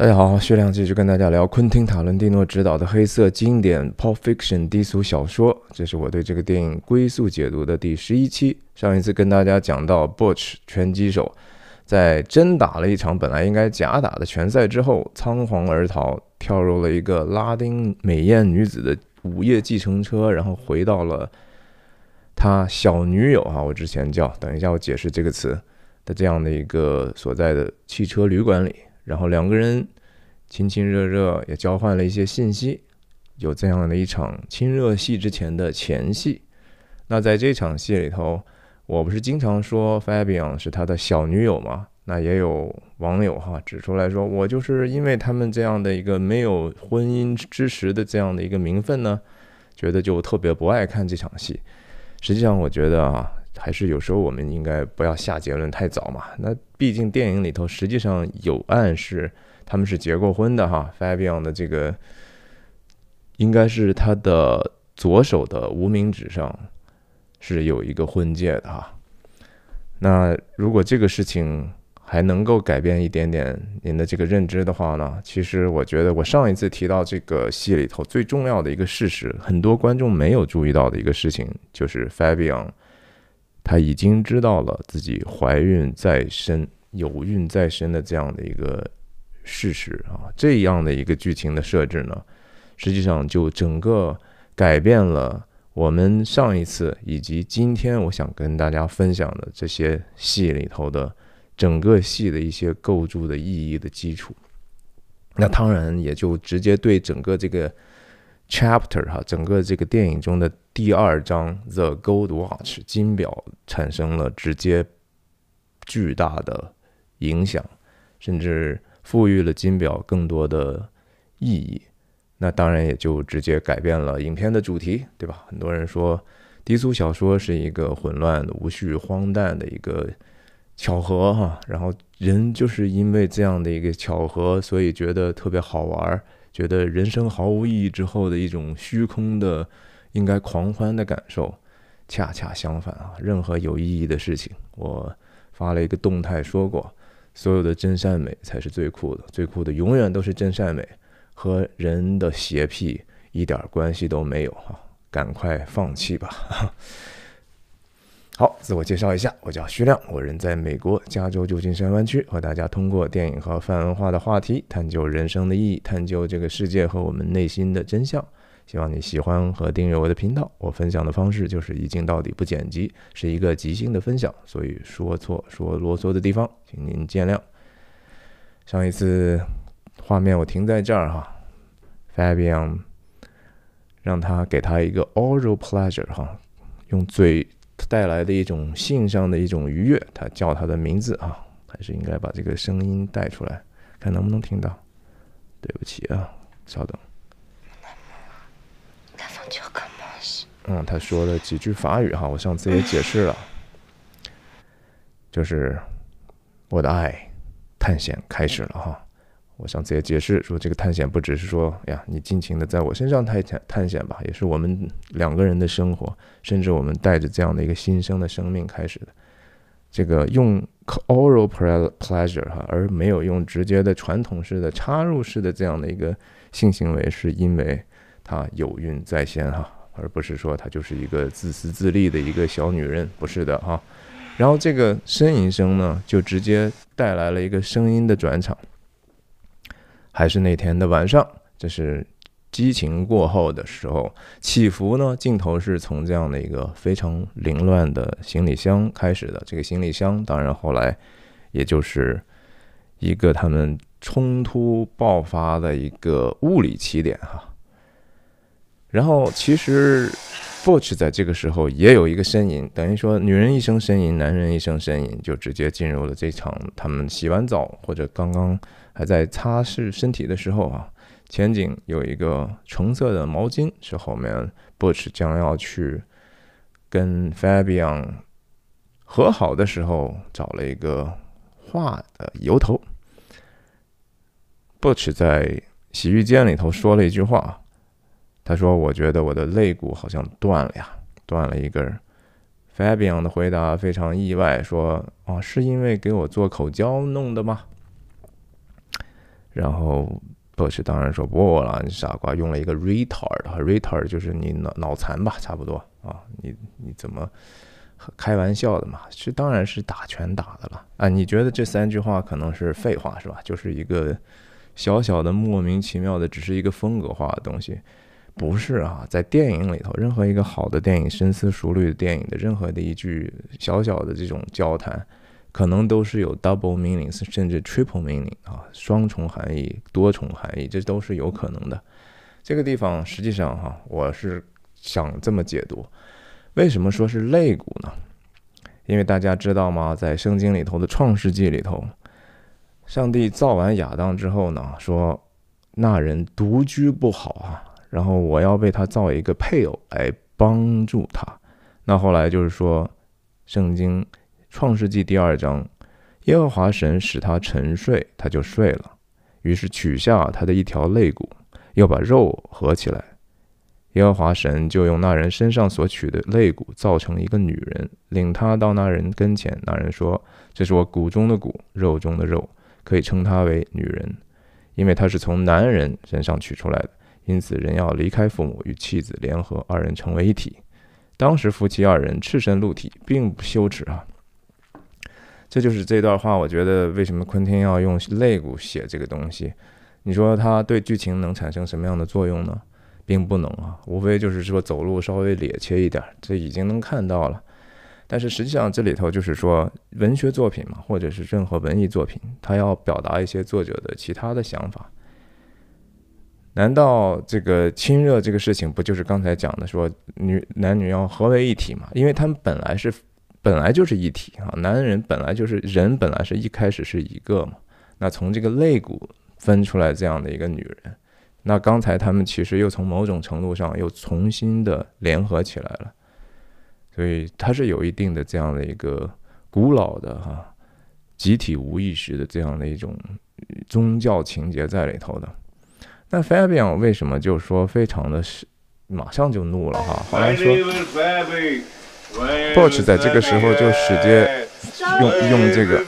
大家好，薛亮继续跟大家聊昆汀·塔伦蒂诺执导的黑色经典《Pulp Fiction》低俗小说。这是我对这个电影归宿解读的第十一期。上一次跟大家讲到，Butch 拳击手在真打了一场本来应该假打的拳赛之后，仓皇而逃，跳入了一个拉丁美艳女子的午夜计程车，然后回到了他小女友哈，我之前叫，等一下我解释这个词的这样的一个所在的汽车旅馆里，然后两个人。亲亲热热也交换了一些信息，有这样的一场亲热戏之前的前戏。那在这场戏里头，我不是经常说 Fabian 是他的小女友吗？那也有网友哈指出来说，我就是因为他们这样的一个没有婚姻之实的这样的一个名分呢，觉得就特别不爱看这场戏。实际上，我觉得啊，还是有时候我们应该不要下结论太早嘛。那毕竟电影里头实际上有暗示。他们是结过婚的哈，Fabian 的这个应该是他的左手的无名指上是有一个婚戒的哈。那如果这个事情还能够改变一点点您的这个认知的话呢？其实我觉得我上一次提到这个戏里头最重要的一个事实，很多观众没有注意到的一个事情就是 Fabian 他已经知道了自己怀孕在身、有孕在身的这样的一个。事实啊，这样的一个剧情的设置呢，实际上就整个改变了我们上一次以及今天我想跟大家分享的这些戏里头的整个戏的一些构筑的意义的基础。那当然也就直接对整个这个 chapter 哈，整个这个电影中的第二章 The Gold Watch 金表产生了直接巨大的影响，甚至。赋予了金表更多的意义，那当然也就直接改变了影片的主题，对吧？很多人说低俗小说是一个混乱、无序、荒诞的一个巧合哈，然后人就是因为这样的一个巧合，所以觉得特别好玩，觉得人生毫无意义之后的一种虚空的应该狂欢的感受，恰恰相反啊，任何有意义的事情，我发了一个动态说过。所有的真善美才是最酷的，最酷的永远都是真善美，和人的邪癖一点关系都没有哈，赶快放弃吧。好，自我介绍一下，我叫徐亮，我人在美国加州旧金山湾区，和大家通过电影和泛文化的话题，探究人生的意义，探究这个世界和我们内心的真相。希望你喜欢和订阅我的频道。我分享的方式就是一镜到底不剪辑，是一个即兴的分享，所以说错说啰嗦的地方，请您见谅。上一次画面我停在这儿哈，Fabian，让他给他一个 oral pleasure 哈，用嘴带来的一种性上的一种愉悦。他叫他的名字啊，还是应该把这个声音带出来，看能不能听到。对不起啊，稍等。嗯，他说了几句法语哈，我上次也解释了，就是我的爱探险开始了哈。我上次也解释说，这个探险不只是说，哎呀，你尽情的在我身上探险探险吧，也是我们两个人的生活，甚至我们带着这样的一个新生的生命开始的。这个用 oral pleasure 哈，而没有用直接的传统式的插入式的这样的一个性行为，是因为。她有孕在先哈，而不是说她就是一个自私自利的一个小女人，不是的哈。然后这个呻吟声呢，就直接带来了一个声音的转场。还是那天的晚上，这是激情过后的时候。起伏呢，镜头是从这样的一个非常凌乱的行李箱开始的。这个行李箱，当然后来也就是一个他们冲突爆发的一个物理起点哈。然后其实 b o t c h 在这个时候也有一个呻吟，等于说女人一声呻吟，男人一声呻吟，就直接进入了这场他们洗完澡或者刚刚还在擦拭身体的时候啊，前景有一个橙色的毛巾是后面 Butch 将要去跟 Fabian 和好的时候找了一个画的由头。Butch 在洗浴间里头说了一句话。他说：“我觉得我的肋骨好像断了呀，断了一根。” Fabian 的回答非常意外，说：“哦，是因为给我做口交弄的吗？”然后 Bush 当然说：“不了，你傻瓜，用了一个 retard，retard 就是你脑脑残吧，差不多啊，你你怎么开玩笑的嘛？这当然是打拳打的了啊！你觉得这三句话可能是废话是吧？就是一个小小的莫名其妙的，只是一个风格化的东西。”不是啊，在电影里头，任何一个好的电影、深思熟虑的电影的任何的一句小小的这种交谈，可能都是有 double meanings，甚至 triple meaning 啊，双重含义、多重含义，这都是有可能的。这个地方实际上哈，我是想这么解读：为什么说是肋骨呢？因为大家知道吗，在圣经里头的创世纪里头，上帝造完亚当之后呢，说那人独居不好啊。然后我要为他造一个配偶来帮助他。那后来就是说，《圣经·创世纪》第二章，耶和华神使他沉睡，他就睡了。于是取下他的一条肋骨，又把肉合起来。耶和华神就用那人身上所取的肋骨造成一个女人，领他到那人跟前。那人说：“这是我骨中的骨，肉中的肉，可以称她为女人，因为她是从男人身上取出来的。”因此，人要离开父母，与妻子联合，二人成为一体。当时夫妻二人赤身露体，并不羞耻啊。这就是这段话。我觉得为什么昆汀要用肋骨写这个东西？你说他对剧情能产生什么样的作用呢？并不能啊，无非就是说走路稍微趔趄一点，这已经能看到了。但是实际上这里头就是说，文学作品嘛，或者是任何文艺作品，他要表达一些作者的其他的想法。难道这个亲热这个事情不就是刚才讲的说女男女要合为一体嘛？因为他们本来是，本来就是一体啊。男人本来就是人，本来是一开始是一个嘛。那从这个肋骨分出来这样的一个女人，那刚才他们其实又从某种程度上又重新的联合起来了。所以它是有一定的这样的一个古老的哈集体无意识的这样的一种宗教情节在里头的。那 Fabian 为什么就说非常的，是马上就怒了哈？后来说 b o t c h 在这个时候就直接用用这个，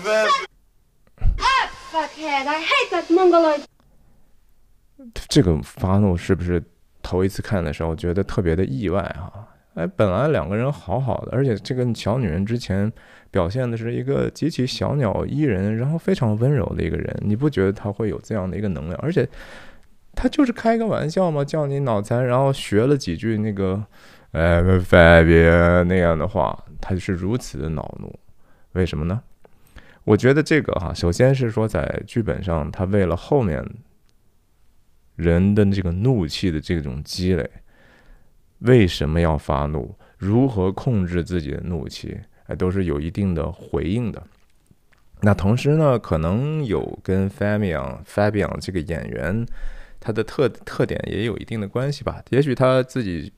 这个发怒是不是头一次看的时候觉得特别的意外哈？哎，本来两个人好好的，而且这个小女人之前表现的是一个极其小鸟依人，然后非常温柔的一个人，你不觉得她会有这样的一个能量？而且。他就是开个玩笑嘛，叫你脑残，然后学了几句那个呃 Fabian 那样的话，他就是如此的恼怒，为什么呢？我觉得这个哈，首先是说在剧本上，他为了后面人的这个怒气的这种积累，为什么要发怒，如何控制自己的怒气，哎，都是有一定的回应的。那同时呢，可能有跟 Fabian Fabian 这个演员。他的特特点也有一定的关系吧，也许他自己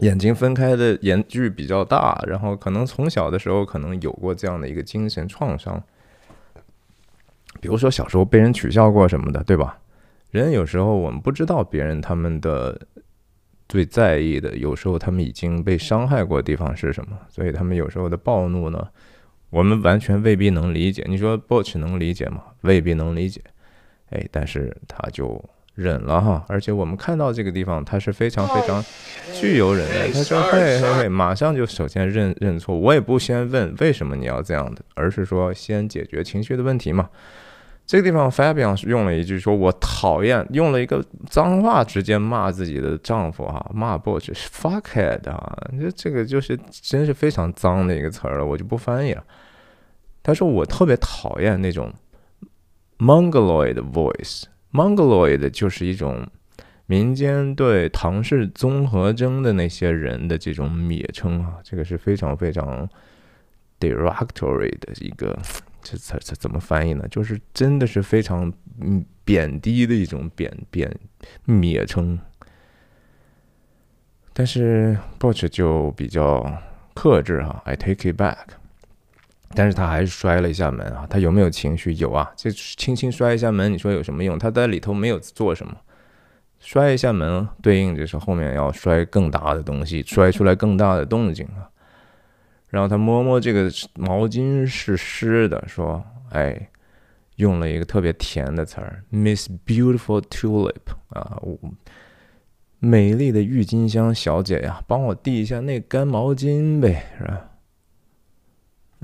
眼睛分开的眼距比较大，然后可能从小的时候可能有过这样的一个精神创伤，比如说小时候被人取笑过什么的，对吧？人有时候我们不知道别人他们的最在意的，有时候他们已经被伤害过的地方是什么，所以他们有时候的暴怒呢，我们完全未必能理解。你说 b t c h 能理解吗？未必能理解。哎，但是他就。忍了哈，而且我们看到这个地方，他是非常非常具有忍耐。他说：“嘿，嘿，嘿，马上就首先认认错。我也不先问为什么你要这样的，而是说先解决情绪的问题嘛。”这个地方 Fabian 用了一句：“说我讨厌，用了一个脏话直接骂自己的丈夫哈，骂 b o s s f u c k it 啊，这这个就是真是非常脏的一个词儿了，我就不翻译了。”他说：“我特别讨厌那种 mongoloid voice。” Mongoloid 就是一种民间对唐氏综合征的那些人的这种蔑称啊，这个是非常非常 derogatory 的一个，这这这怎么翻译呢？就是真的是非常嗯贬低的一种贬贬蔑称。但是 b u t c h 就比较克制哈，I take it back。但是他还是摔了一下门啊！他有没有情绪？有啊！就轻轻摔一下门，你说有什么用？他在里头没有做什么，摔一下门，对应着是后面要摔更大的东西，摔出来更大的动静啊！然后他摸摸这个毛巾是湿的，说：“哎，用了一个特别甜的词儿，Miss Beautiful Tulip 啊，美丽的郁金香小姐呀，帮我递一下那干毛巾呗，是吧？”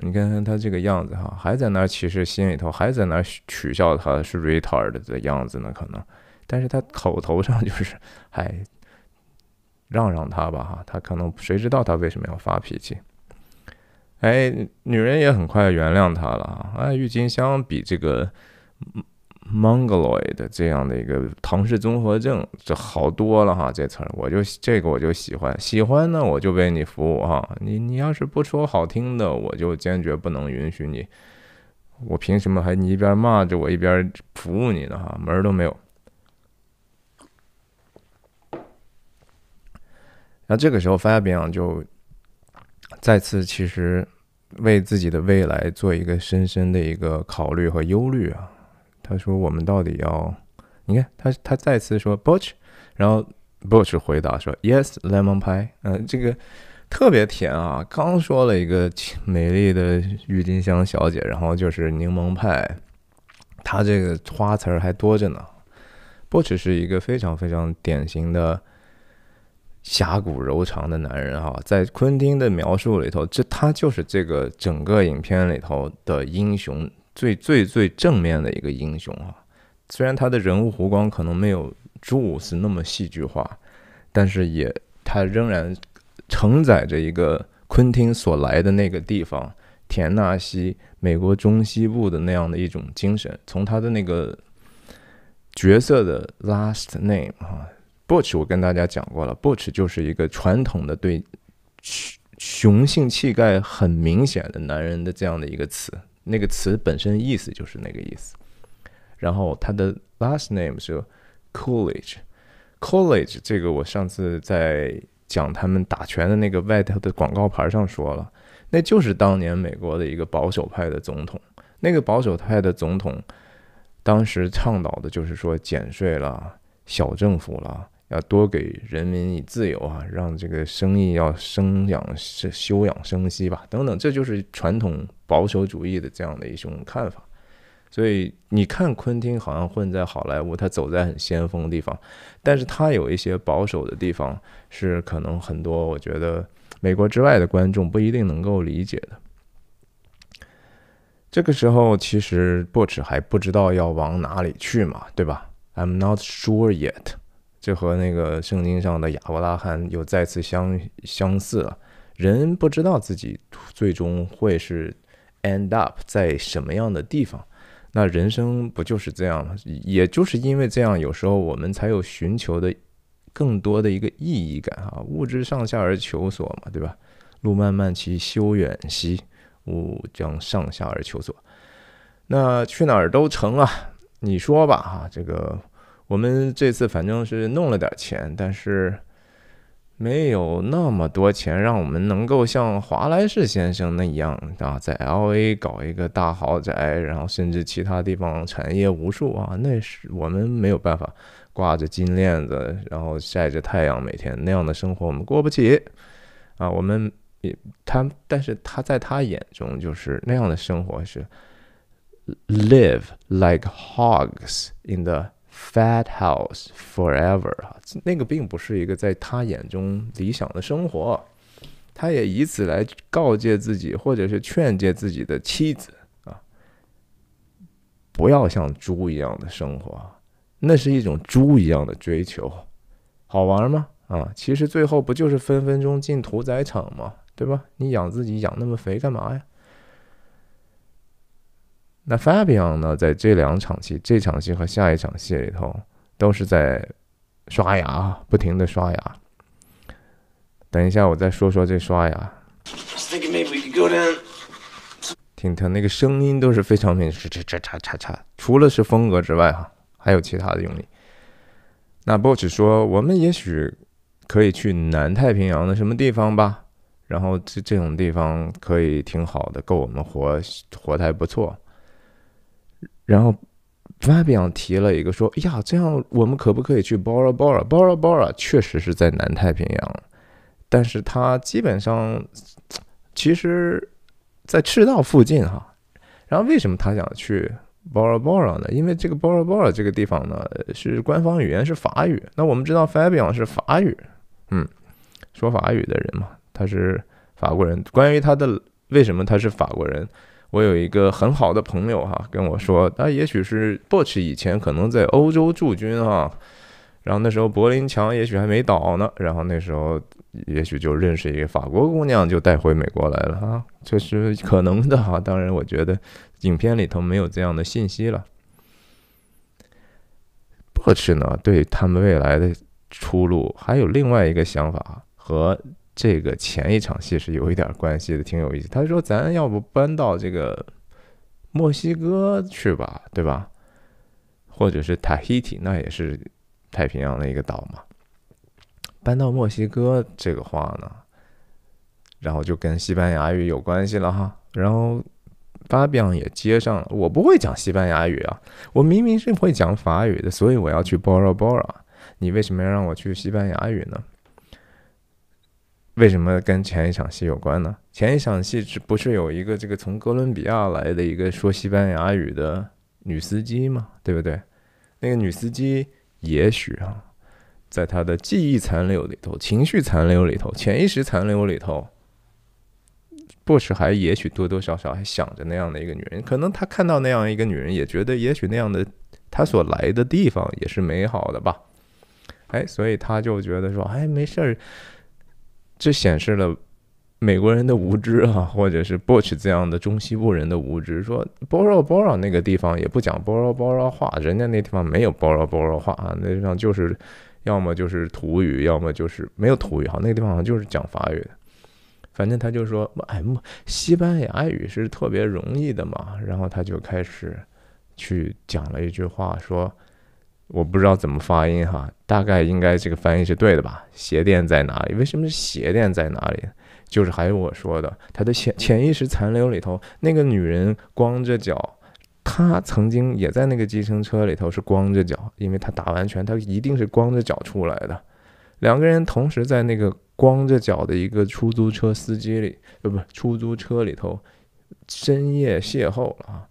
你看看他这个样子哈，还在那其实心里头还在那取笑他是 retard 的样子呢，可能，但是他口头上就是哎，让让他吧哈，他可能谁知道他为什么要发脾气？哎，女人也很快原谅他了啊，哎，郁金香比这个。Mongoloid 这样的一个唐氏综合症，这好多了哈，这词儿我就这个我就喜欢喜欢呢，我就为你服务哈。你你要是不说好听的，我就坚决不能允许你。我凭什么还你一边骂着我一边服务你呢？哈，门儿都没有。那这个时候，发 a n 就再次其实为自己的未来做一个深深的一个考虑和忧虑啊。他说：“我们到底要……你看，他他再次说 b u c h 然后 b u c h 回答说 ‘Yes, lemon pie’。嗯，这个特别甜啊！刚说了一个美丽的郁金香小姐，然后就是柠檬派，他这个花词儿还多着呢。b u c h 是一个非常非常典型的侠骨柔肠的男人哈，在昆汀的描述里头，这他就是这个整个影片里头的英雄。”最最最正面的一个英雄啊，虽然他的人物弧光可能没有朱五斯那么戏剧化，但是也他仍然承载着一个昆汀所来的那个地方田纳西美国中西部的那样的一种精神。从他的那个角色的 last name 啊，Butch，我跟大家讲过了，Butch 就是一个传统的对雄性气概很明显的男人的这样的一个词。那个词本身意思就是那个意思，然后他的 last name 是 Coolidge，Coolidge 这个我上次在讲他们打拳的那个外头的广告牌上说了，那就是当年美国的一个保守派的总统，那个保守派的总统当时倡导的就是说减税啦、小政府啦。要多给人民以自由啊，让这个生意要生养、休养生息吧，等等，这就是传统保守主义的这样的一种看法。所以你看，昆汀好像混在好莱坞，他走在很先锋的地方，但是他有一些保守的地方，是可能很多我觉得美国之外的观众不一定能够理解的。这个时候，其实布什还不知道要往哪里去嘛，对吧？I'm not sure yet。这和那个圣经上的亚伯拉罕又再次相相似了。人不知道自己最终会是 end up 在什么样的地方，那人生不就是这样吗？也就是因为这样，有时候我们才有寻求的更多的一个意义感啊。物之上下而求索嘛，对吧？路漫漫其修远兮，吾将上下而求索。那去哪儿都成啊，你说吧，哈，这个。我们这次反正是弄了点钱，但是没有那么多钱，让我们能够像华莱士先生那样啊，在 L A 搞一个大豪宅，然后甚至其他地方产业无数啊，那是我们没有办法挂着金链子，然后晒着太阳每天那样的生活，我们过不起啊。我们也他，但是他在他眼中就是那样的生活是 live like hogs in the Fat house forever，啊，那个并不是一个在他眼中理想的生活，他也以此来告诫自己，或者是劝诫自己的妻子啊，不要像猪一样的生活，那是一种猪一样的追求，好玩吗？啊，其实最后不就是分分钟进屠宰场吗？对吧？你养自己养那么肥干嘛呀？那 Fabian 呢？在这两场戏，这场戏和下一场戏里头，都是在刷牙，不停的刷牙。等一下，我再说说这刷牙。听他那个声音都是非常平。叉叉嚓嚓嚓。除了是风格之外，哈，还有其他的用力。那 b o c h 说，我们也许可以去南太平洋的什么地方吧，然后这这种地方可以挺好的，够我们活活的还不错。然后，Fabian 提了一个说：“呀，这样我们可不可以去 Bora Bora？Bora Bora 确实是在南太平洋，但是它基本上其实，在赤道附近哈。然后为什么他想去 Bora Bora 呢？因为这个 Bora Bora 这个地方呢，是官方语言是法语。那我们知道 Fabian 是法语，嗯，说法语的人嘛，他是法国人。关于他的为什么他是法国人？”我有一个很好的朋友哈，跟我说，他也许是 b u c h 以前可能在欧洲驻军啊，然后那时候柏林墙也许还没倒呢，然后那时候也许就认识一个法国姑娘，就带回美国来了哈，这是可能的哈。当然，我觉得影片里头没有这样的信息了。b u c h 呢，对他们未来的出路还有另外一个想法和。这个前一场戏是有一点关系的，挺有意思。他说：“咱要不搬到这个墨西哥去吧，对吧？或者是 Tahiti，那也是太平洋的一个岛嘛。搬到墨西哥这个话呢，然后就跟西班牙语有关系了哈。然后巴比昂也接上了，我不会讲西班牙语啊，我明明是会讲法语的，所以我要去 bora bora。你为什么要让我去西班牙语呢？”为什么跟前一场戏有关呢？前一场戏是不是有一个这个从哥伦比亚来的一个说西班牙语的女司机吗？对不对？那个女司机也许啊，在她的记忆残留里头、情绪残留里头、潜意识残留里头，不什还也许多多少少还想着那样的一个女人。可能他看到那样一个女人，也觉得也许那样的他所来的地方也是美好的吧。哎，所以他就觉得说，哎，没事儿。这显示了美国人的无知啊，或者是 Burch 这样的中西部人的无知。说 Bora Bora 那个地方也不讲 Bora Bora 话，人家那地方没有 Bora Bora 话啊，那地方就是要么就是土语，要么就是没有土语。好，那个地方好像就是讲法语的。反正他就说，哎，西班牙语是特别容易的嘛。然后他就开始去讲了一句话，说。我不知道怎么发音哈，大概应该这个翻译是对的吧？鞋垫在哪里？为什么是鞋垫在哪里？就是还有我说的，他的潜潜意识残留里头，那个女人光着脚，她曾经也在那个计程车里头是光着脚，因为她打完拳，她一定是光着脚出来的。两个人同时在那个光着脚的一个出租车司机里，呃，不出租车里头，深夜邂逅了啊。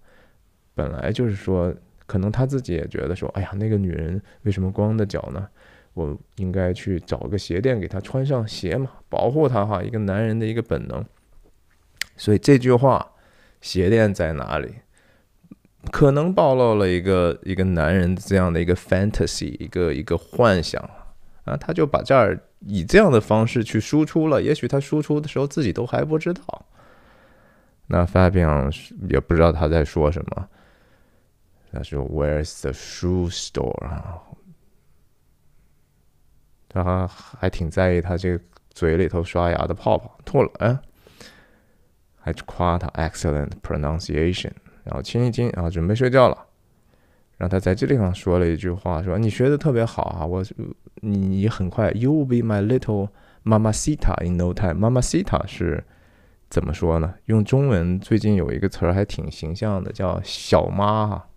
本来就是说。可能他自己也觉得说，哎呀，那个女人为什么光着脚呢？我应该去找个鞋垫给她穿上鞋嘛，保护她哈。一个男人的一个本能。所以这句话，鞋垫在哪里？可能暴露了一个一个男人这样的一个 fantasy，一个一个幻想啊。他就把这儿以这样的方式去输出了。也许他输出的时候自己都还不知道。那 Fabian 也不知道他在说什么。他说：“Where's the shoe store？” 啊，他还挺在意他这个嘴里头刷牙的泡泡，吐了哎，还夸他 “excellent pronunciation”，然后亲一亲啊，准备睡觉了。然后他在这地方说了一句话，说：“你学的特别好啊，我你你很快。”You will be my little mamita a in no time. Mamita a 是怎么说呢？用中文，最近有一个词儿还挺形象的，叫“小妈”哈。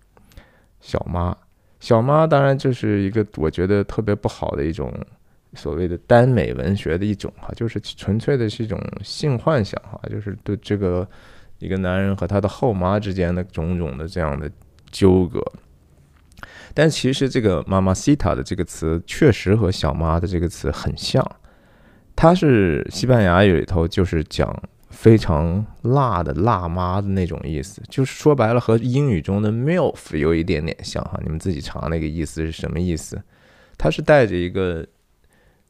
小妈，小妈当然就是一个我觉得特别不好的一种所谓的耽美文学的一种哈，就是纯粹的是一种性幻想哈，就是对这个一个男人和他的后妈之间的种种的这样的纠葛。但其实这个 “mamacita” 的这个词确实和“小妈”的这个词很像，它是西班牙语里头就是讲。非常辣的辣妈的那种意思，就是说白了和英语中的 milf 有一点点像哈，你们自己查那个意思是什么意思，它是带着一个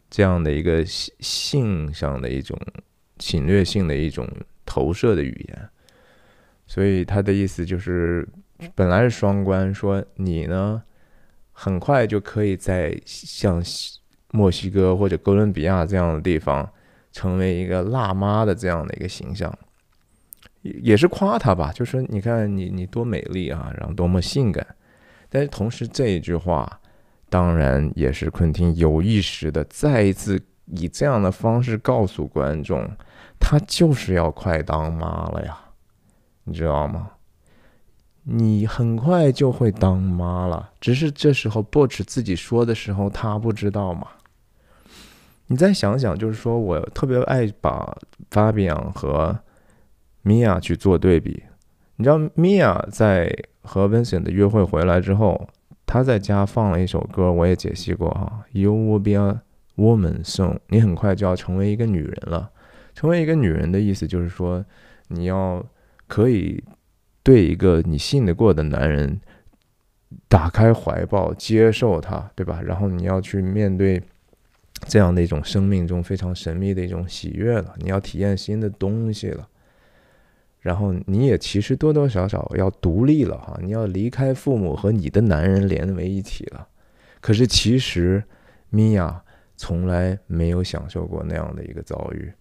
这样的一个性性上的一种侵略性的一种投射的语言，所以它的意思就是本来是双关，说你呢很快就可以在像墨西哥或者哥伦比亚这样的地方。成为一个辣妈的这样的一个形象，也也是夸她吧，就说你看你你多美丽啊，然后多么性感。但是同时这一句话，当然也是昆汀有意识的再一次以这样的方式告诉观众，她就是要快当妈了呀，你知道吗？你很快就会当妈了，只是这时候 b o c h 自己说的时候，他不知道嘛。你再想想，就是说我特别爱把 Fabian 和 Mia 去做对比。你知道 Mia 在和 Vincent 的约会回来之后，他在家放了一首歌，我也解析过哈。You will be a woman soon，你很快就要成为一个女人了。成为一个女人的意思就是说，你要可以对一个你信得过的男人打开怀抱，接受他，对吧？然后你要去面对。这样的一种生命中非常神秘的一种喜悦了，你要体验新的东西了，然后你也其实多多少少要独立了哈，你要离开父母和你的男人连为一体了。可是其实米娅从来没有享受过那样的一个遭遇，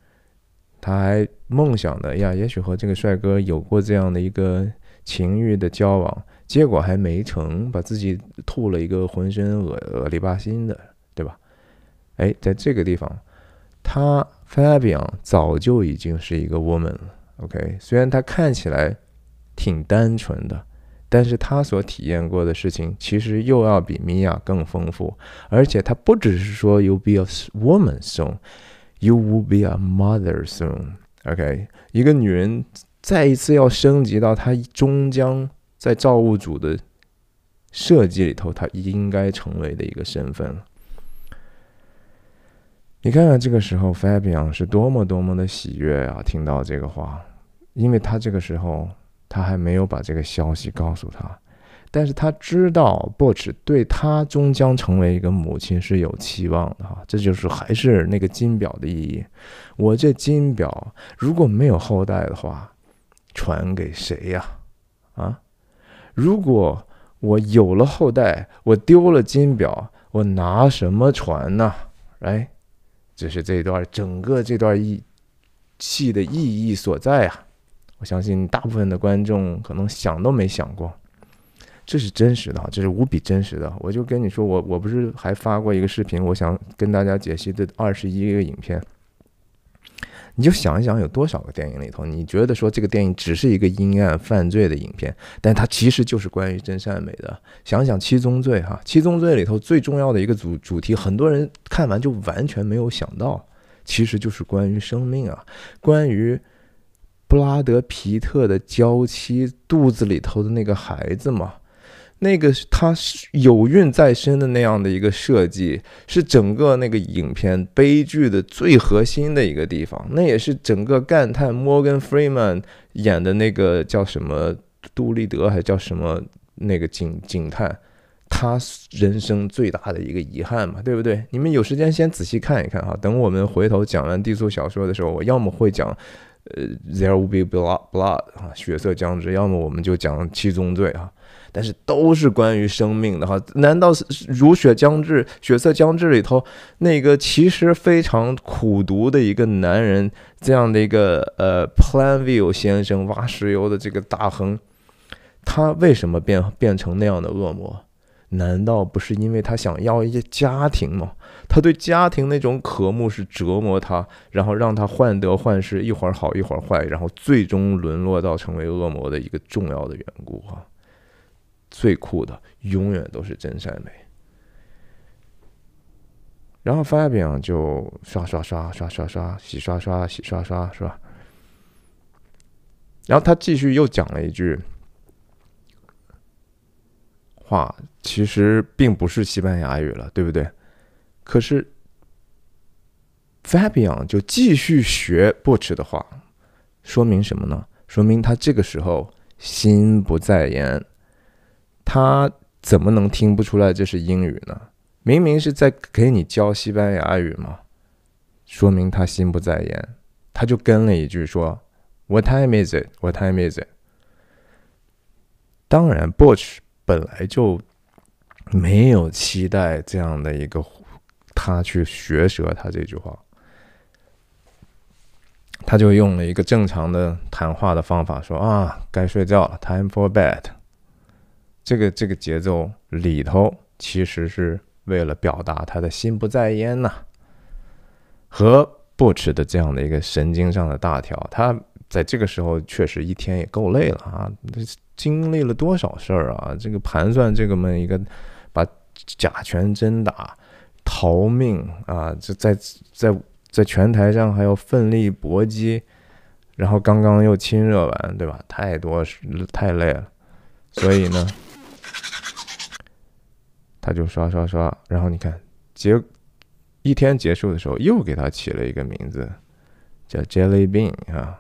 她还梦想着呀，也许和这个帅哥有过这样的一个情欲的交往，结果还没成，把自己吐了一个浑身恶恶里巴心的，对吧？哎，在这个地方，他 Fabian 早就已经是一个 woman 了。OK，虽然他看起来挺单纯的，但是他所体验过的事情，其实又要比米娅更丰富。而且他不只是说 you'll be a woman soon，you will be a mother soon。OK，一个女人再一次要升级到她终将在造物主的设计里头，她应该成为的一个身份了。你看看这个时候，Fabian 是多么多么的喜悦啊！听到这个话，因为他这个时候他还没有把这个消息告诉他，但是他知道 Boche 对他终将成为一个母亲是有期望的哈。这就是还是那个金表的意义。我这金表如果没有后代的话，传给谁呀？啊，如果我有了后代，我丢了金表，我拿什么传呢？来。这是这一段整个这段意戏的意义所在啊！我相信大部分的观众可能想都没想过，这是真实的，这是无比真实的。我就跟你说，我我不是还发过一个视频，我想跟大家解析的二十一个影片。你就想一想，有多少个电影里头，你觉得说这个电影只是一个阴暗犯罪的影片，但它其实就是关于真善美的。想想《七宗罪》哈，《七宗罪》里头最重要的一个主主题，很多人看完就完全没有想到，其实就是关于生命啊，关于布拉德皮特的娇妻肚子里头的那个孩子嘛。那个他是有孕在身的那样的一个设计，是整个那个影片悲剧的最核心的一个地方。那也是整个干探 Morgan Freeman 演的那个叫什么杜立德还叫什么那个警警探，他人生最大的一个遗憾嘛，对不对？你们有时间先仔细看一看哈。等我们回头讲完《低俗小说》的时候，我要么会讲呃 There will be blood blood 啊血色将至，要么我们就讲《七宗罪》啊。但是都是关于生命的哈？难道是《如雪将至》《血色将至》里头那个其实非常苦读的一个男人，这样的一个呃 Planview 先生挖石油的这个大亨，他为什么变变成那样的恶魔？难道不是因为他想要一些家庭吗？他对家庭那种渴慕是折磨他，然后让他患得患失，一会儿好一会儿坏，然后最终沦落到成为恶魔的一个重要的缘故哈？最酷的永远都是真善美。然后 Fabian 就刷刷刷刷刷刷洗刷刷洗刷刷，是吧？然后他继续又讲了一句话，其实并不是西班牙语了，对不对？可是 Fabian 就继续学 Buch 的话，说明什么呢？说明他这个时候心不在焉。他怎么能听不出来这是英语呢？明明是在给你教西班牙语嘛，说明他心不在焉。他就跟了一句说：“What time is it? What time is it?” 当然 b u c h 本来就没有期待这样的一个他去学舌他这句话，他就用了一个正常的谈话的方法说：“啊，该睡觉了，Time for bed。”这个这个节奏里头，其实是为了表达他的心不在焉呐，和不耻的这样的一个神经上的大条。他在这个时候确实一天也够累了啊，经历了多少事儿啊？这个盘算这个么一个，把假拳真打，逃命啊！这在在在拳台上还要奋力搏击，然后刚刚又亲热完，对吧？太多太累了，所以呢。他就刷刷刷，然后你看结一天结束的时候，又给他起了一个名字，叫 Jelly Bean 啊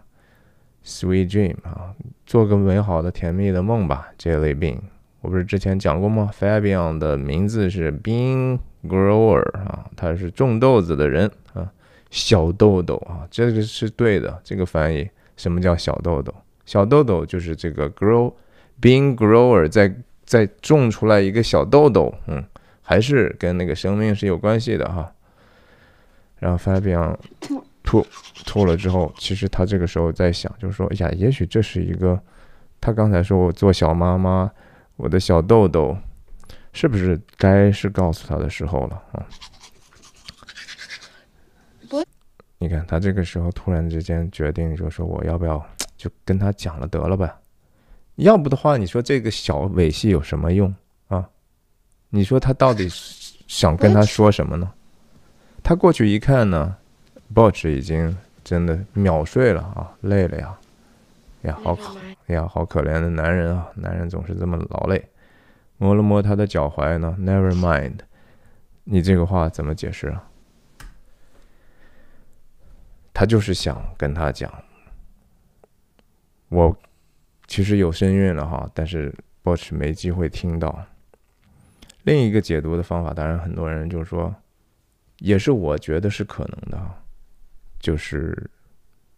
，Sweet Dream 啊，做个美好的甜蜜的梦吧，Jelly Bean。我不是之前讲过吗？Fabian 的名字是 Bean Grower 啊，他是种豆子的人啊，小豆豆啊，这个是对的，这个翻译，什么叫小豆豆？小豆豆就是这个 Grow Bean Grower 在。再种出来一个小豆豆，嗯，还是跟那个生命是有关系的哈。然后 Fabian 吐吐了之后，其实他这个时候在想，就是说，哎呀，也许这是一个，他刚才说我做小妈妈，我的小豆豆，是不是该是告诉他的时候了啊？你看他这个时候突然之间决定，就说，我要不要就跟他讲了得了吧？要不的话，你说这个小尾戏有什么用啊？你说他到底想跟他说什么呢？他过去一看呢，报纸已经真的秒睡了啊，累了呀，呀好可呀好可怜的男人啊，男人总是这么劳累。摸了摸他的脚踝呢，Never mind，你这个话怎么解释啊？他就是想跟他讲，我。其实有声韵了哈，但是 Bach 没机会听到。另一个解读的方法，当然很多人就是说，也是我觉得是可能的哈，就是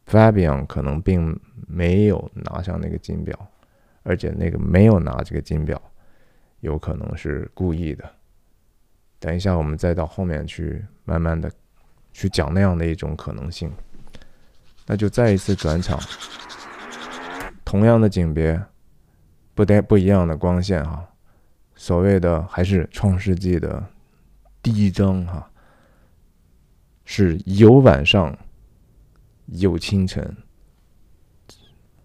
Fabian 可能并没有拿上那个金表，而且那个没有拿这个金表，有可能是故意的。等一下，我们再到后面去慢慢的去讲那样的一种可能性。那就再一次转场。同样的景别，不带不一样的光线哈。所谓的还是创世纪的第一章哈，是有晚上，有清晨，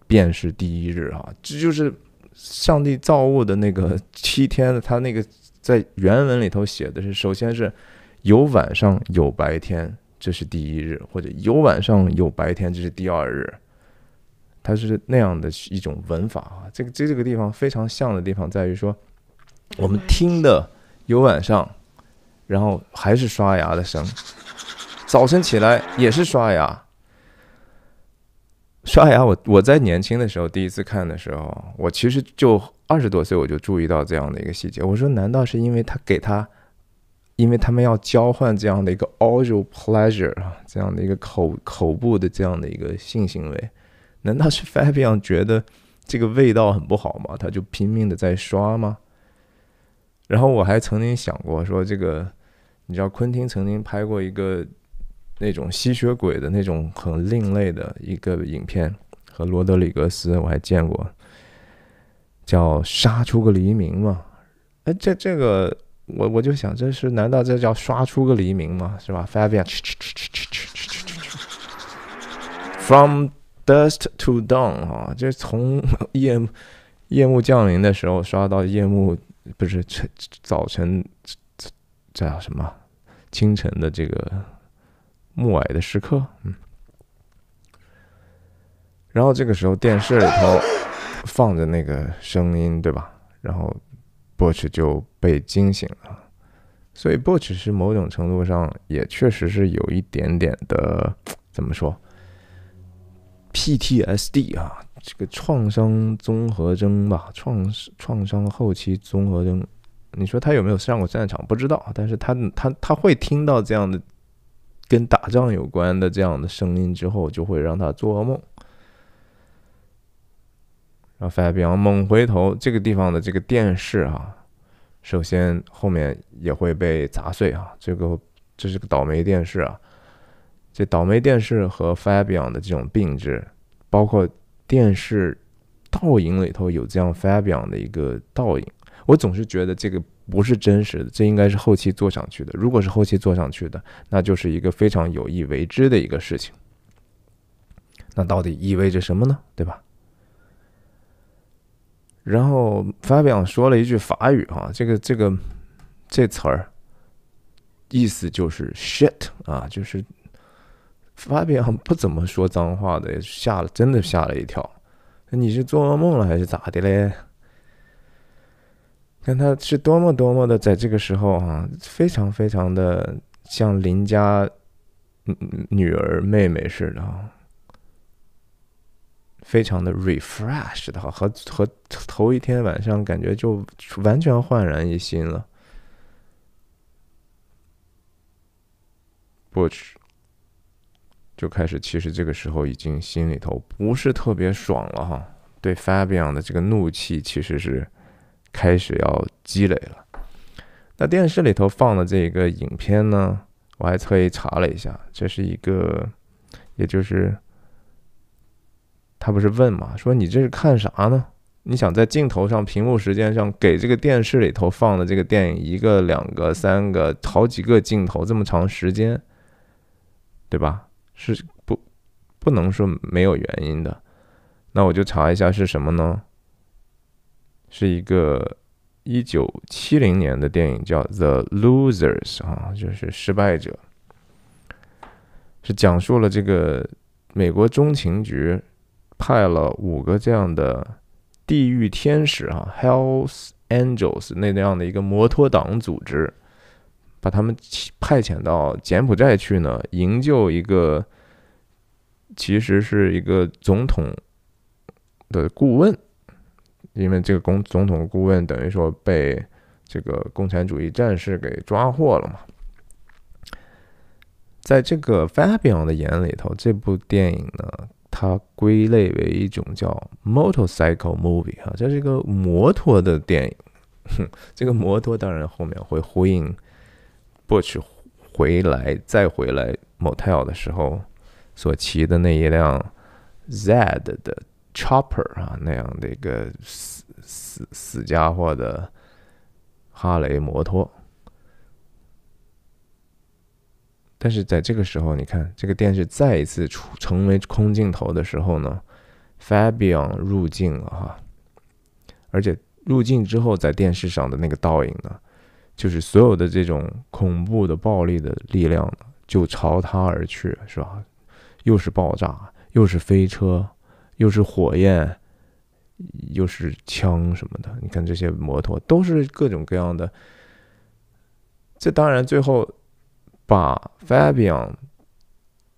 便是第一日哈。这就是上帝造物的那个七天，他那个在原文里头写的是，首先是有晚上有白天，这是第一日，或者有晚上有白天，这是第二日。它是那样的一种文法啊，这个这这个地方非常像的地方在于说，我们听的有晚上，然后还是刷牙的声，早晨起来也是刷牙，刷牙。我我在年轻的时候第一次看的时候，我其实就二十多岁我就注意到这样的一个细节，我说难道是因为他给他，因为他们要交换这样的一个 audio pleasure 啊，这样的一个口口部的这样的一个性行为。难道是 Fabian 觉得这个味道很不好吗？他就拼命的在刷吗？然后我还曾经想过说，这个你知道昆汀曾经拍过一个那种吸血鬼的那种很另类的一个影片，和罗德里格斯我还见过，叫《杀出个黎明》嘛。哎，这这个我我就想，这是难道这叫刷出个黎明吗？是吧？Fabian，从 Dust to Dawn，啊，就是从夜幕夜幕降临的时候刷到夜幕，不是晨早晨，叫什么清晨的这个暮霭的时刻，嗯，然后这个时候电视里头放着那个声音，对吧？然后 Butch 就被惊醒了，所以 Butch 是某种程度上也确实是有一点点的，怎么说？PTSD 啊，这个创伤综合征吧，创创伤后期综合征。你说他有没有上过战场？不知道，但是他他他会听到这样的跟打仗有关的这样的声音之后，就会让他做噩梦。然后 Fabian 猛回头，这个地方的这个电视啊，首先后面也会被砸碎啊，这个这是个倒霉电视啊。这倒霉电视和 Fabian 的这种并置，包括电视倒影里头有这样 Fabian 的一个倒影，我总是觉得这个不是真实的，这应该是后期做上去的。如果是后期做上去的，那就是一个非常有意为之的一个事情。那到底意味着什么呢？对吧？然后 Fabian 说了一句法语啊，这个这个这词儿意思就是 shit 啊，就是。发表不怎么说脏话的，吓了，真的吓了一跳。你是做噩梦了还是咋的嘞？看他是多么多么的，在这个时候啊，非常非常的像邻家嗯女儿妹妹似的啊，非常的 refresh 的和和头一天晚上感觉就完全焕然一新了。不，去。就开始，其实这个时候已经心里头不是特别爽了哈。对 Fabian 的这个怒气，其实是开始要积累了。那电视里头放的这个影片呢，我还特意查了一下，这是一个，也就是他不是问嘛，说你这是看啥呢？你想在镜头上、屏幕时间上给这个电视里头放的这个电影一个、两个、三个、好几个镜头这么长时间，对吧？是不，不能说没有原因的。那我就查一下是什么呢？是一个一九七零年的电影，叫《The Losers》啊，就是失败者，是讲述了这个美国中情局派了五个这样的地狱天使啊，Hell's Angels 那样的一个摩托党组织。把他们派遣到柬埔寨去呢，营救一个，其实是一个总统的顾问，因为这个公总统顾问等于说被这个共产主义战士给抓获了嘛。在这个 Fabian 的眼里头，这部电影呢，它归类为一种叫 motorcycle movie，哈，这是一个摩托的电影。哼，这个摩托当然后面会呼应。b u c h 回来，再回来 Motel 的时候，所骑的那一辆 z d 的 Chopper 啊那样的一个死死死家伙的哈雷摩托。但是在这个时候，你看这个电视再一次出成为空镜头的时候呢，Fabian 入镜了哈，而且入镜之后在电视上的那个倒影呢。就是所有的这种恐怖的、暴力的力量，就朝他而去，是吧？又是爆炸，又是飞车，又是火焰，又是枪什么的。你看这些摩托，都是各种各样的。这当然最后把 Fabian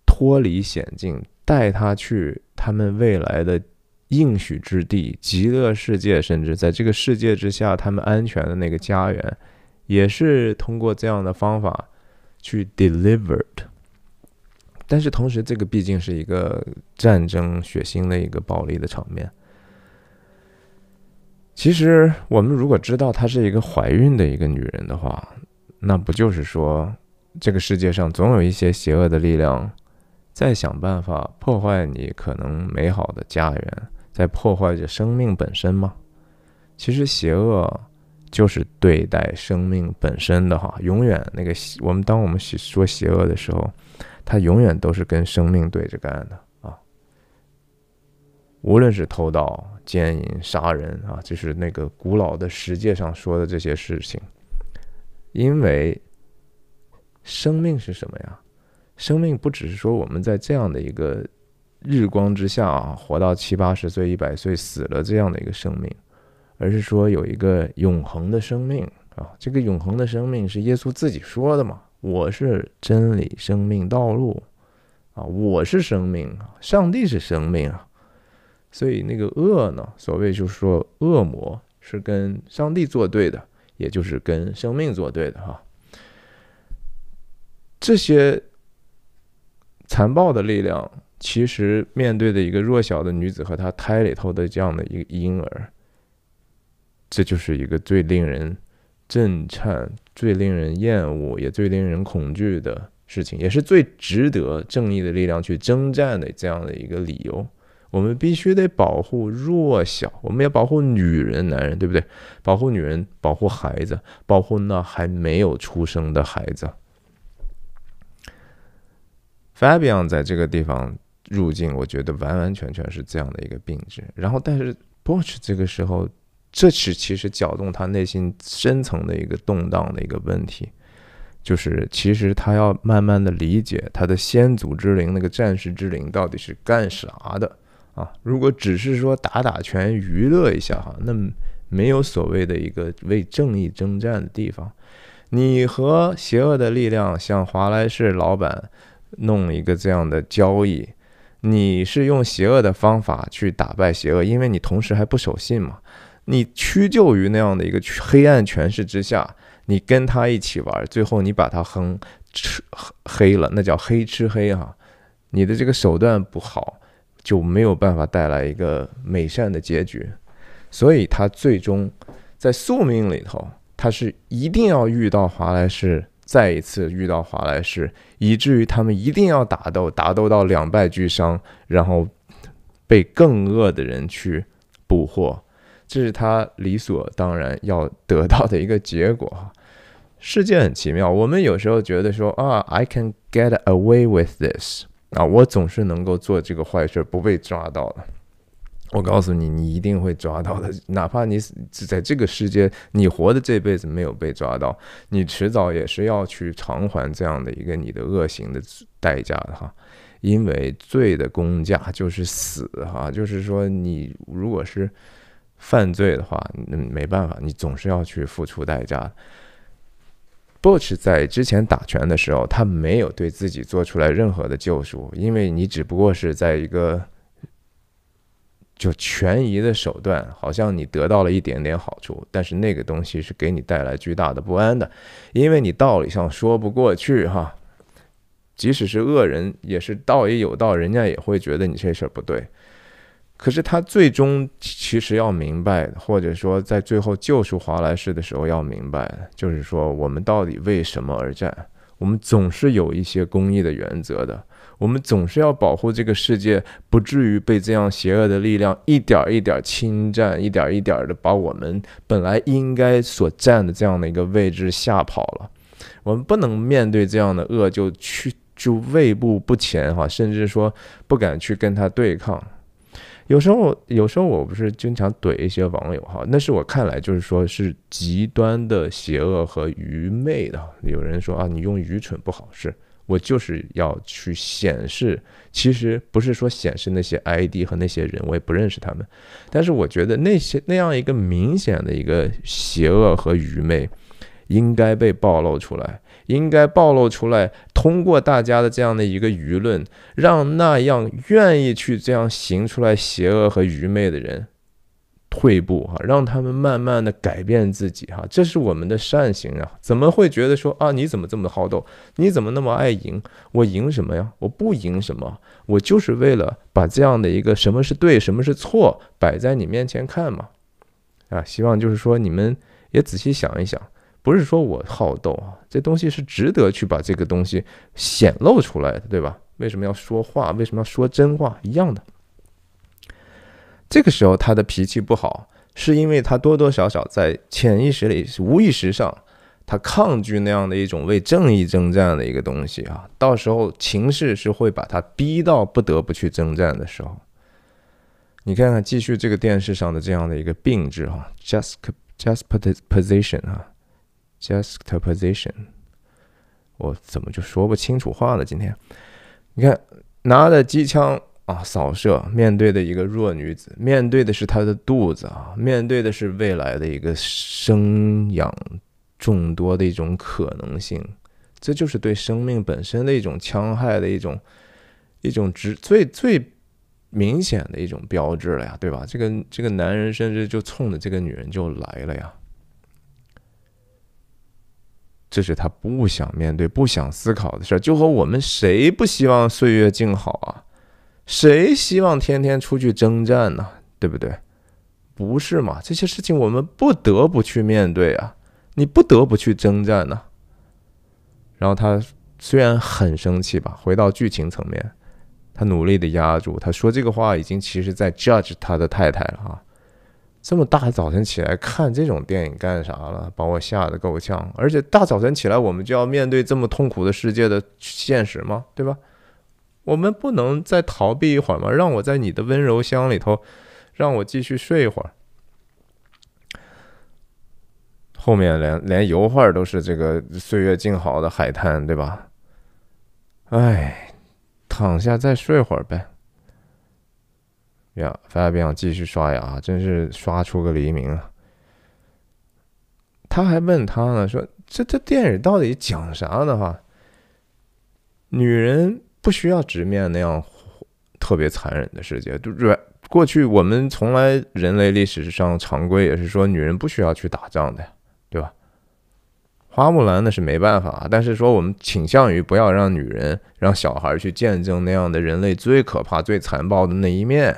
脱离险境，带他去他们未来的应许之地、极乐世界，甚至在这个世界之下，他们安全的那个家园。也是通过这样的方法去 delivered，但是同时，这个毕竟是一个战争血腥的一个暴力的场面。其实，我们如果知道她是一个怀孕的一个女人的话，那不就是说，这个世界上总有一些邪恶的力量在想办法破坏你可能美好的家园，在破坏着生命本身吗？其实，邪恶。就是对待生命本身的哈，永远那个，我们当我们说邪恶的时候，它永远都是跟生命对着干的啊。无论是偷盗、奸淫、杀人啊，就是那个古老的世界上说的这些事情，因为生命是什么呀？生命不只是说我们在这样的一个日光之下啊，活到七八十岁、一百岁死了这样的一个生命。而是说有一个永恒的生命啊，这个永恒的生命是耶稣自己说的嘛？我是真理、生命、道路啊，我是生命啊，上帝是生命啊，所以那个恶呢，所谓就是说，恶魔是跟上帝作对的，也就是跟生命作对的哈。这些残暴的力量，其实面对的一个弱小的女子和她胎里头的这样的一个婴儿。这就是一个最令人震颤、最令人厌恶，也最令人恐惧的事情，也是最值得正义的力量去征战的这样的一个理由。我们必须得保护弱小，我们要保护女人、男人，对不对？保护女人，保护孩子，保护那还没有出生的孩子。Fabian 在这个地方入境，我觉得完完全全是这样的一个病句。然后，但是 b r c h 这个时候。这是其实搅动他内心深层的一个动荡的一个问题，就是其实他要慢慢的理解他的先祖之灵那个战士之灵到底是干啥的啊？如果只是说打打拳娱乐一下哈，那没有所谓的一个为正义征战的地方。你和邪恶的力量像华莱士老板弄一个这样的交易，你是用邪恶的方法去打败邪恶，因为你同时还不守信嘛。你屈就于那样的一个黑暗权势之下，你跟他一起玩，最后你把他哼吃黑了，那叫黑吃黑啊！你的这个手段不好，就没有办法带来一个美善的结局。所以他最终在宿命里头，他是一定要遇到华莱士，再一次遇到华莱士，以至于他们一定要打斗，打斗到两败俱伤，然后被更恶的人去捕获。这是他理所当然要得到的一个结果哈。世界很奇妙，我们有时候觉得说啊，I can get away with this 啊，我总是能够做这个坏事不被抓到的。我告诉你，你一定会抓到的。哪怕你在这个世界你活的这辈子没有被抓到，你迟早也是要去偿还这样的一个你的恶行的代价的哈。因为罪的公价就是死哈，就是说你如果是。犯罪的话，嗯，没办法，你总是要去付出代价。Butch 在之前打拳的时候，他没有对自己做出来任何的救赎，因为你只不过是在一个就权宜的手段，好像你得到了一点点好处，但是那个东西是给你带来巨大的不安的，因为你道理上说不过去哈。即使是恶人，也是道义有道，人家也会觉得你这事儿不对。可是他最终其实要明白，或者说在最后救出华莱士的时候要明白，就是说我们到底为什么而战？我们总是有一些公益的原则的，我们总是要保护这个世界，不至于被这样邪恶的力量一点一点侵占，一点一点的把我们本来应该所占的这样的一个位置吓跑了。我们不能面对这样的恶就去就畏步不前哈，甚至说不敢去跟他对抗。有时候，有时候我不是经常怼一些网友哈，那是我看来就是说是极端的邪恶和愚昧的。有人说啊，你用愚蠢不好，是我就是要去显示，其实不是说显示那些 ID 和那些人，我也不认识他们，但是我觉得那些那样一个明显的一个邪恶和愚昧，应该被暴露出来。应该暴露出来，通过大家的这样的一个舆论，让那样愿意去这样行出来邪恶和愚昧的人 退步哈，让他们慢慢的改变自己哈，这是我们的善行啊！怎么会觉得说啊，你怎么这么好斗？你怎么那么爱赢？我赢什么呀？我不赢什么，我就是为了把这样的一个什么是对，什么是错，摆在你面前看嘛！啊，希望就是说你们也仔细想一想。不是说我好斗啊，这东西是值得去把这个东西显露出来的，对吧？为什么要说话？为什么要说真话？一样的。这个时候他的脾气不好，是因为他多多少少在潜意识里、无意识上，他抗拒那样的一种为正义征战的一个东西啊。到时候情势是会把他逼到不得不去征战的时候。你看看，继续这个电视上的这样的一个病治哈，just just position 哈。j u s t a r position，我怎么就说不清楚话了？今天，你看拿着机枪啊扫射，面对的一个弱女子，面对的是她的肚子啊，面对的是未来的一个生养众多的一种可能性，这就是对生命本身的一种戕害的一种一种直最最明显的一种标志了呀，对吧？这个这个男人甚至就冲着这个女人就来了呀。这是他不想面对、不想思考的事儿，就和我们谁不希望岁月静好啊？谁希望天天出去征战呢？对不对？不是嘛？这些事情我们不得不去面对啊，你不得不去征战呢。然后他虽然很生气吧，回到剧情层面，他努力的压住，他说这个话已经其实在 judge 他的太太了啊。这么大早晨起来看这种电影干啥了？把我吓得够呛！而且大早晨起来，我们就要面对这么痛苦的世界的现实吗？对吧？我们不能再逃避一会儿吗？让我在你的温柔乡里头，让我继续睡一会儿。后面连连油画都是这个岁月静好的海滩，对吧？哎，躺下再睡会儿呗。菲尔比样继续刷牙真是刷出个黎明啊！他还问他呢，说：“这这电影到底讲啥呢？”哈，女人不需要直面那样特别残忍的世界。就是过去我们从来人类历史上常规也是说，女人不需要去打仗的，对吧？花木兰那是没办法，但是说我们倾向于不要让女人、让小孩去见证那样的人类最可怕、最残暴的那一面。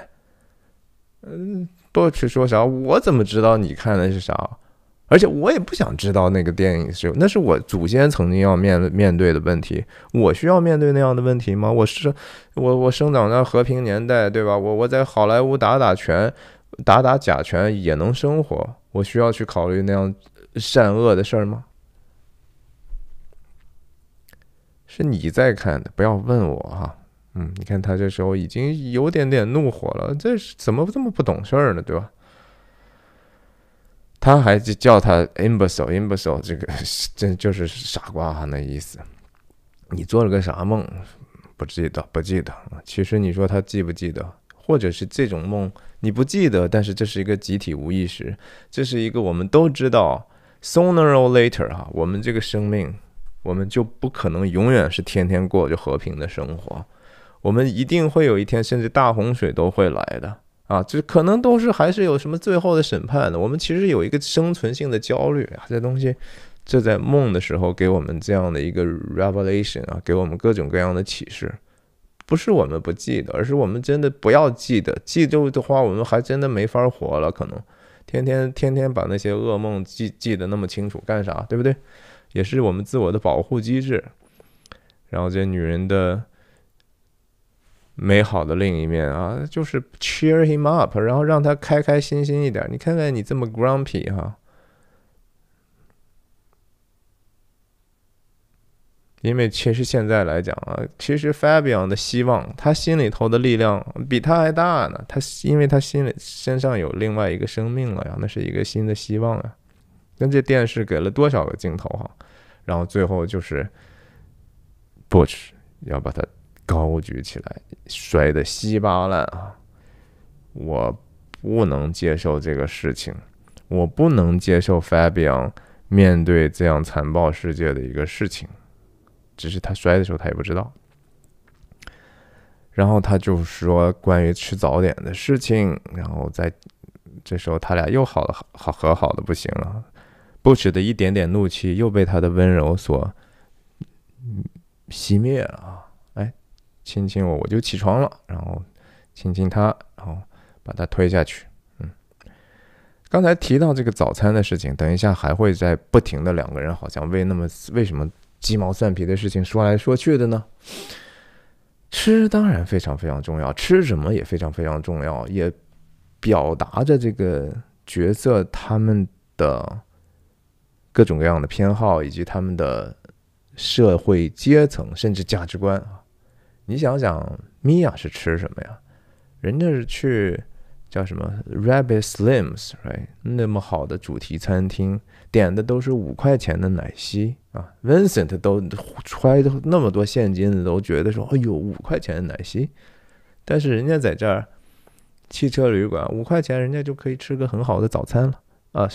嗯，不去说啥，我怎么知道你看的是啥？而且我也不想知道那个电影是，那是我祖先曾经要面面对的问题。我需要面对那样的问题吗？我是，我我生长在和平年代，对吧？我我在好莱坞打打拳，打打假拳也能生活。我需要去考虑那样善恶的事儿吗？是你在看的，不要问我哈。嗯，你看他这时候已经有点点怒火了，这是怎么这么不懂事儿呢，对吧？他还叫他 imbecile，imbecile，这个这就是傻瓜哈那意思。你做了个啥梦？不记得不记得其实你说他记不记得，或者是这种梦你不记得，但是这是一个集体无意识，这是一个我们都知道，sooner or later 哈，我们这个生命我们就不可能永远是天天过着和平的生活。我们一定会有一天，甚至大洪水都会来的啊！这可能都是还是有什么最后的审判的。我们其实有一个生存性的焦虑，这东西，这在梦的时候给我们这样的一个 revelation 啊，给我们各种各样的启示。不是我们不记得，而是我们真的不要记得，记住的话，我们还真的没法活了。可能天天天天把那些噩梦记记得那么清楚，干啥？对不对？也是我们自我的保护机制。然后这女人的。美好的另一面啊，就是 cheer him up，然后让他开开心心一点。你看看你这么 grumpy 哈，因为其实现在来讲啊，其实 Fabian 的希望，他心里头的力量比他还大呢。他因为他心里身上有另外一个生命了呀，那是一个新的希望啊。那这电视给了多少个镜头哈？然后最后就是 Bush 要把他。高举起来，摔得稀巴烂啊！我不能接受这个事情，我不能接受 Fabian 面对这样残暴世界的一个事情。只是他摔的时候他也不知道，然后他就说关于吃早点的事情，然后在这时候他俩又好了，好和好的不行了，不只的一点点怒气又被他的温柔所熄灭了。亲亲我，我就起床了，然后亲亲他，然后把他推下去。嗯，刚才提到这个早餐的事情，等一下还会在不停的两个人好像为那么为什么鸡毛蒜皮的事情说来说去的呢？吃当然非常非常重要，吃什么也非常非常重要，也表达着这个角色他们的各种各样的偏好以及他们的社会阶层甚至价值观。你想想，Mia 是吃什么呀？人家是去叫什么 Rabbit Slims，t 那么好的主题餐厅，点的都是五块钱的奶昔啊。Vincent 都揣着那么多现金，都觉得说：“哎呦，五块钱的奶昔。”但是人家在这儿汽车旅馆，五块钱人家就可以吃个很好的早餐了啊！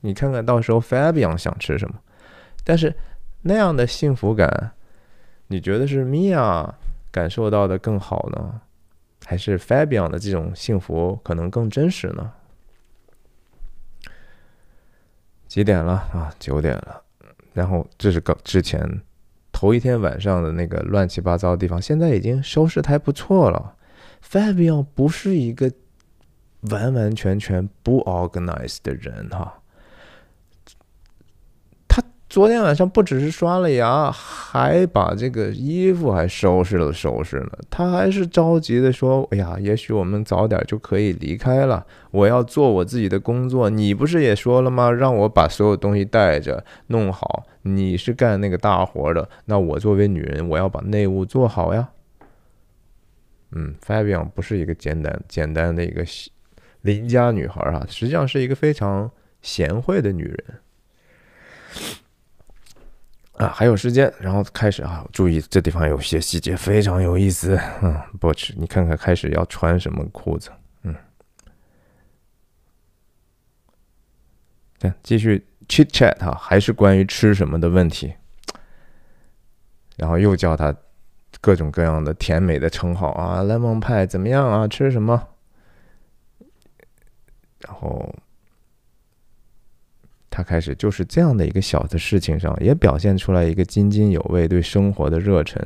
你看看到时候 Fabian 想吃什么？但是那样的幸福感，你觉得是 Mia？感受到的更好呢，还是 Fabian 的这种幸福可能更真实呢？几点了啊？九点了。然后这是刚之前头一天晚上的那个乱七八糟的地方，现在已经收拾的还不错了。Fabian 不是一个完完全全不 organized 的人哈。昨天晚上不只是刷了牙，还把这个衣服还收拾了收拾呢。他还是着急的说：“哎呀，也许我们早点就可以离开了。我要做我自己的工作。你不是也说了吗？让我把所有东西带着弄好。你是干那个大活的，那我作为女人，我要把内务做好呀。”嗯，Fabian 不是一个简单简单的一个邻家女孩啊，实际上是一个非常贤惠的女人。啊，还有时间，然后开始啊，注意这地方有些细节，非常有意思。嗯，c h 你看看开始要穿什么裤子？嗯，看继续 chit chat 哈，还是关于吃什么的问题。然后又叫他各种各样的甜美的称号啊，l e m o n 派怎么样啊？吃什么？然后。他开始就是这样的一个小的事情上，也表现出来一个津津有味对生活的热忱，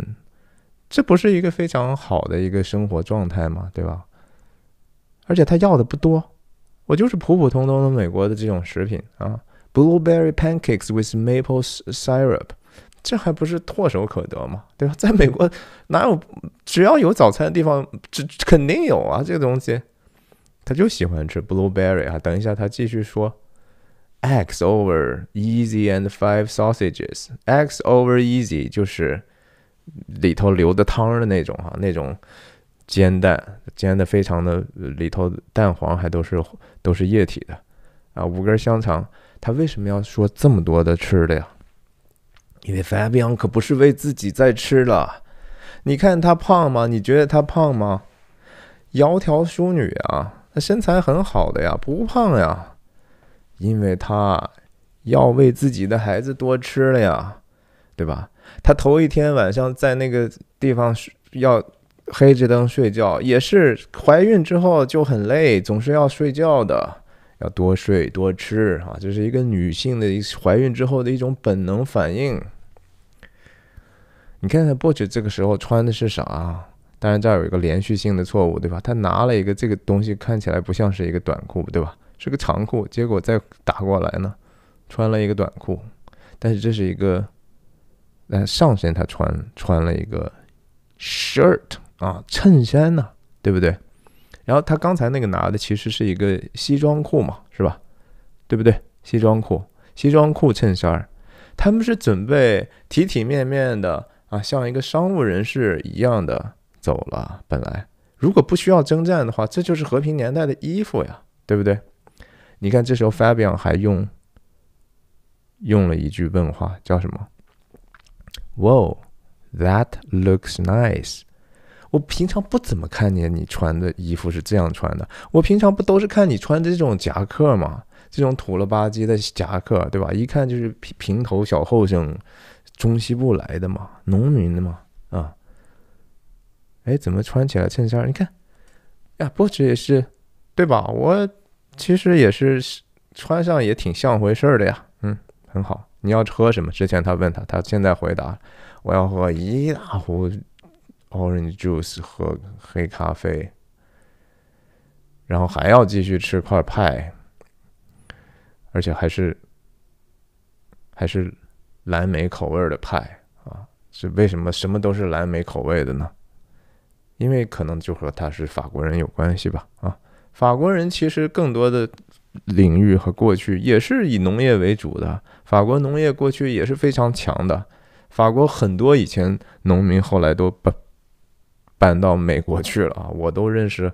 这不是一个非常好的一个生活状态嘛，对吧？而且他要的不多，我就是普普通通的美国的这种食品啊，blueberry pancakes with maple syrup，这还不是唾手可得嘛，对吧？在美国哪有只要有早餐的地方，这肯定有啊，这个东西，他就喜欢吃 blueberry 啊。等一下，他继续说。x over easy and five sausages. x over easy 就是里头留的汤的那种哈，那种煎蛋煎的非常的里头蛋黄还都是都是液体的啊。五根香肠，他为什么要说这么多的吃的呀？因为 Fabian 可不是为自己在吃了。你看他胖吗？你觉得他胖吗？窈窕淑女啊，他身材很好的呀，不胖呀。因为她要为自己的孩子多吃了呀，对吧？她头一天晚上在那个地方睡，要黑着灯睡觉，也是怀孕之后就很累，总是要睡觉的，要多睡多吃啊，这是一个女性的怀孕之后的一种本能反应。你看看 b u c h 这个时候穿的是啥？当然，这儿有一个连续性的错误，对吧？他拿了一个这个东西，看起来不像是一个短裤，对吧？是个长裤，结果再打过来呢，穿了一个短裤，但是这是一个，呃，上身他穿穿了一个 shirt 啊，衬衫呢，对不对？然后他刚才那个拿的其实是一个西装裤嘛，是吧？对不对？西装裤，西装裤，衬衫，他们是准备体体面面的啊，像一个商务人士一样的走了。本来如果不需要征战的话，这就是和平年代的衣服呀，对不对？你看，这时候 Fabian 还用用了一句问话，叫什么？Whoa, that looks nice！我平常不怎么看见你穿的衣服是这样穿的，我平常不都是看你穿这种夹克吗？这种土了吧唧的夹克，对吧？一看就是平平头小后生，中西部来的嘛，农民的嘛，啊！哎，怎么穿起来衬衫？你看，呀，波什也是，对吧？我。其实也是穿上也挺像回事的呀，嗯，很好。你要喝什么？之前他问他，他现在回答：我要喝一大壶 orange juice，和黑咖啡，然后还要继续吃块派，而且还是还是蓝莓口味的派啊！是为什么什么都是蓝莓口味的呢？因为可能就和他是法国人有关系吧，啊。法国人其实更多的领域和过去也是以农业为主的，法国农业过去也是非常强的。法国很多以前农民后来都搬搬到美国去了啊，我都认识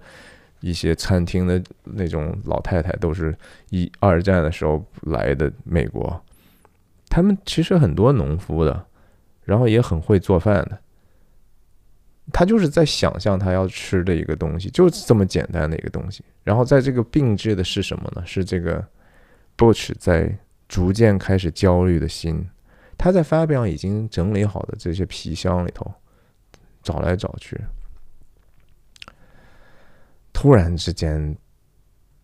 一些餐厅的那种老太太，都是一二战的时候来的美国，他们其实很多农夫的，然后也很会做饭的。他就是在想象他要吃的一个东西，就是这么简单的一个东西。然后，在这个并置的是什么呢？是这个 Buch 在逐渐开始焦虑的心。他在 Fabian 已经整理好的这些皮箱里头找来找去，突然之间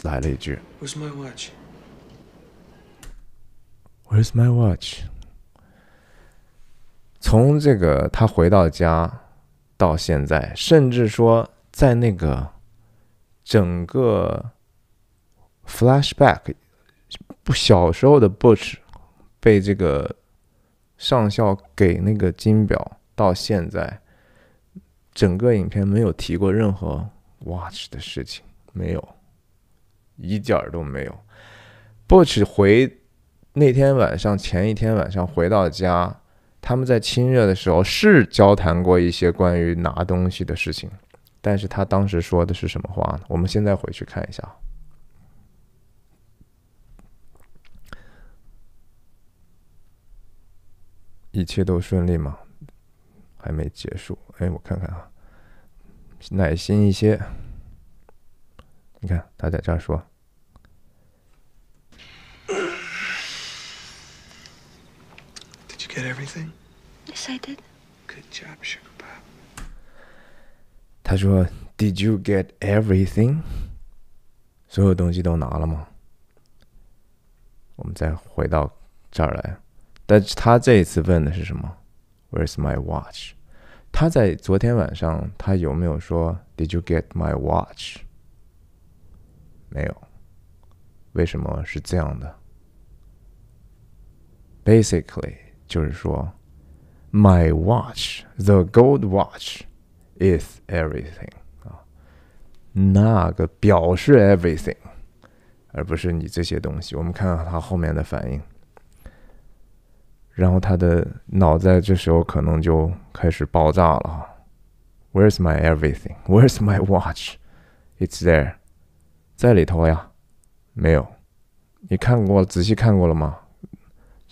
来了一句：“Where's my watch？Where's my watch？” 从这个他回到家。到现在，甚至说在那个整个 flashback，不小时候的 Butch 被这个上校给那个金表，到现在整个影片没有提过任何 watch 的事情，没有，一点儿都没有。Butch 回那天晚上前一天晚上回到家。他们在亲热的时候是交谈过一些关于拿东西的事情，但是他当时说的是什么话呢？我们现在回去看一下，一切都顺利吗？还没结束，哎，我看看啊，耐心一些，你看他在这儿说。Get everything? Yes, I did. Good job, Sugar Pop. 他说，Did you get everything? 所有东西都拿了吗？我们再回到这儿来，但是他这一次问的是什么？Where's my watch？他在昨天晚上，他有没有说，Did you get my watch？没有。为什么是这样的？Basically. 就是说，my watch，the gold watch is everything 啊，那个表示 everything，而不是你这些东西。我们看看他后面的反应，然后他的脑袋这时候可能就开始爆炸了。Where's my everything？Where's my watch？It's there，在里头呀？没有？你看过仔细看过了吗？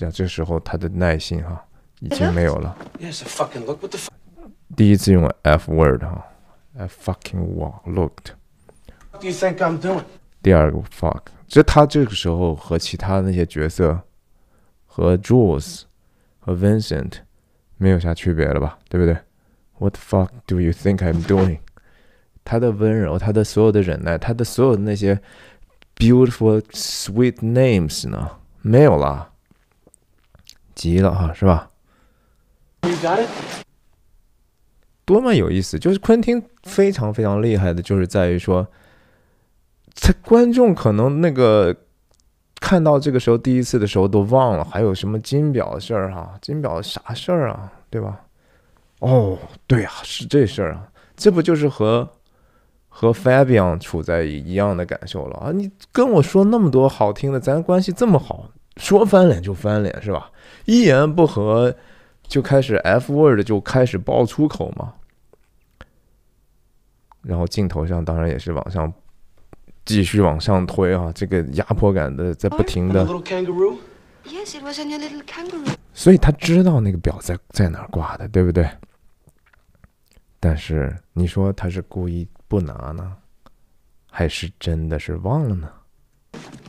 讲这时候他的耐心哈已经没有了。第一次用 F word 哈，I fucking w a looked l。第二个 fuck，这他这个时候和其他那些角色，和 Jules，和 Vincent 没有啥区别了吧，对不对？What the fuck do you think I'm doing？他的温柔，他的所有的忍耐，他的所有的那些 beautiful sweet names 呢，没有了。急了哈，是吧？多么有意思！就是昆汀非常非常厉害的，就是在于说，他观众可能那个看到这个时候第一次的时候都忘了还有什么金表的事儿哈，金表的啥事儿啊，对吧？哦，对啊，是这事儿啊，这不就是和和 Fabian 处在一样的感受了啊？你跟我说那么多好听的，咱关系这么好。说翻脸就翻脸是吧？一言不合就开始 F word 就开始爆粗口嘛。然后镜头上当然也是往上继续往上推啊，这个压迫感的在不停的。所以他知道那个表在在哪挂的，对不对？但是你说他是故意不拿呢，还是真的是忘了呢？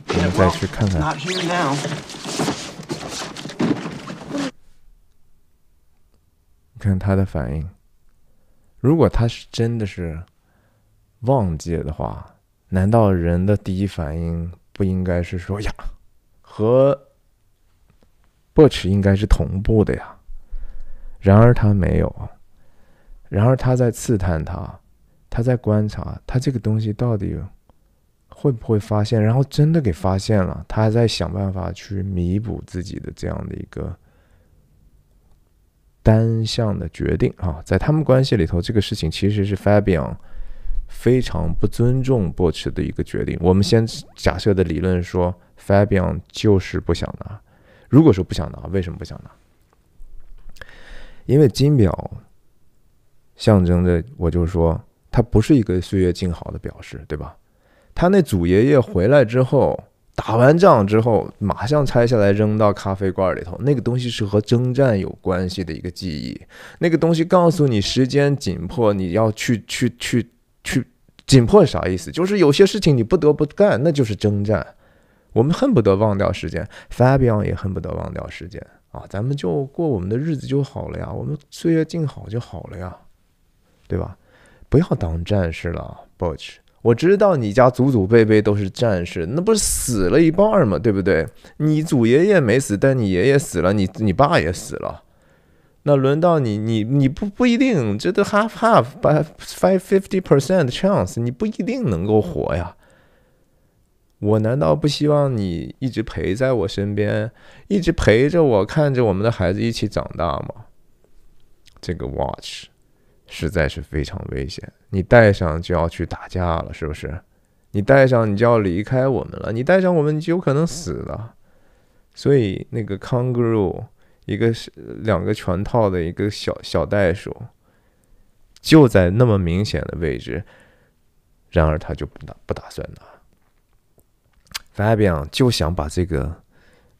我们再去看看，看他的反应。如果他是真的是忘记了的话，难道人的第一反应不应该是说“呀”和 Butch 应该是同步的呀？然而他没有，然而他在刺探他，他在观察他这个东西到底。会不会发现？然后真的给发现了，他还在想办法去弥补自己的这样的一个单向的决定啊！在他们关系里头，这个事情其实是 Fabian 非常不尊重波 h 的一个决定。我们先假设的理论说，Fabian 就是不想拿。如果说不想拿，为什么不想拿？因为金表象征着，我就说，它不是一个岁月静好的表示，对吧？他那祖爷爷回来之后，打完仗之后，马上拆下来扔到咖啡罐里头。那个东西是和征战有关系的一个记忆。那个东西告诉你时间紧迫，你要去去去去紧迫啥意思？就是有些事情你不得不干，那就是征战。我们恨不得忘掉时间，Fabian 也恨不得忘掉时间啊！咱们就过我们的日子就好了呀，我们岁月静好就好了呀，对吧？不要当战士了，Burch。我知道你家祖祖辈辈都是战士，那不是死了一半吗？对不对？你祖爷爷没死，但你爷爷死了，你你爸也死了，那轮到你，你你不不一定，这都 half half by five fifty percent chance，你不一定能够活呀。我难道不希望你一直陪在我身边，一直陪着我，看着我们的孩子一起长大吗？这个 watch。实在是非常危险，你戴上就要去打架了，是不是？你戴上你就要离开我们了，你带上我们你就有可能死了。所以那个 kangaroo 一个两个全套的一个小小袋鼠，就在那么明显的位置，然而他就不打不打算拿。Fabian 就想把这个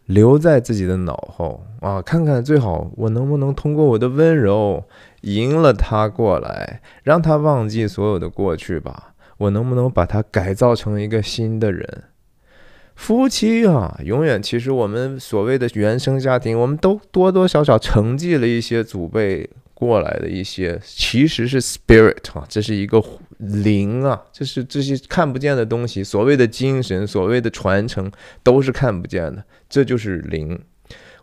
留在自己的脑后啊，看看最好我能不能通过我的温柔。赢了他过来，让他忘记所有的过去吧。我能不能把他改造成一个新的人？夫妻啊，永远其实我们所谓的原生家庭，我们都多多少少承继了一些祖辈过来的一些，其实是 spirit 啊，这是一个灵啊，这是这些看不见的东西，所谓的精神，所谓的传承都是看不见的，这就是灵。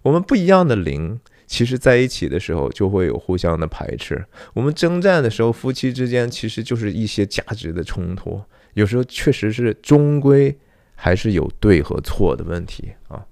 我们不一样的灵。其实，在一起的时候就会有互相的排斥。我们征战的时候，夫妻之间其实就是一些价值的冲突。有时候确实是终归还是有对和错的问题啊。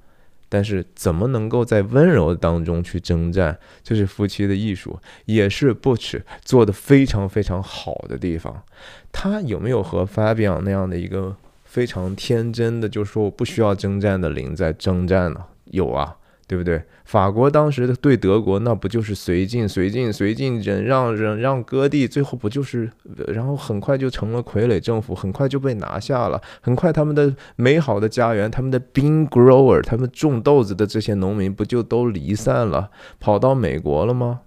但是，怎么能够在温柔当中去征战，这是夫妻的艺术，也是 Bouch 做的非常非常好的地方。他有没有和 Fabian 那样的一个非常天真的，就说我不需要征战的灵在征战呢？有啊。对不对？法国当时的对德国，那不就是随进随进随进忍让忍让割地，最后不就是然后很快就成了傀儡政府，很快就被拿下了，很快他们的美好的家园，他们的 bean grower，他们种豆子的这些农民，不就都离散了，跑到美国了吗？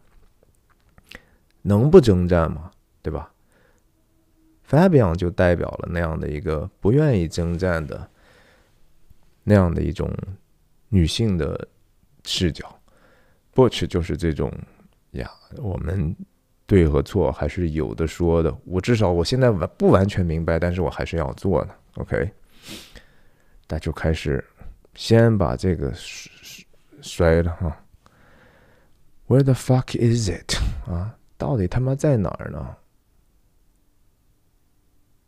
能不征战吗？对吧？Fabian 就代表了那样的一个不愿意征战的那样的一种女性的。视角，Bush 就是这种呀。我们对和错还是有的说的。我至少我现在完不完全明白，但是我还是要做的。OK，那就开始，先把这个摔了哈。Where the fuck is it 啊？到底他妈在哪儿呢？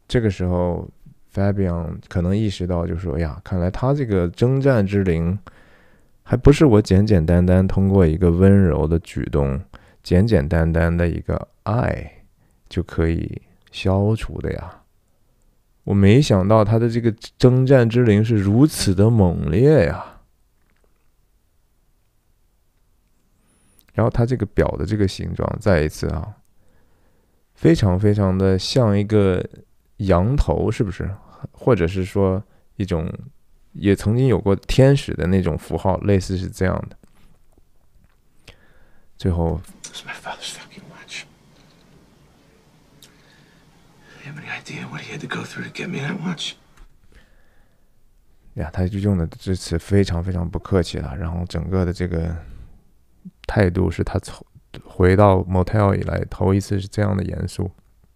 这个时候 Fabian 可能意识到，就说呀，看来他这个征战之灵。还不是我简简单单通过一个温柔的举动，简简单单的一个爱就可以消除的呀！我没想到他的这个征战之灵是如此的猛烈呀！然后他这个表的这个形状，再一次啊，非常非常的像一个羊头，是不是？或者是说一种？也曾经有过天使的那种符号，类似是这样的。最后，呀，他就用的这次非常非常不客气了，然后整个的这个态度是他从回到 motel 以来头一次是这样的严肃，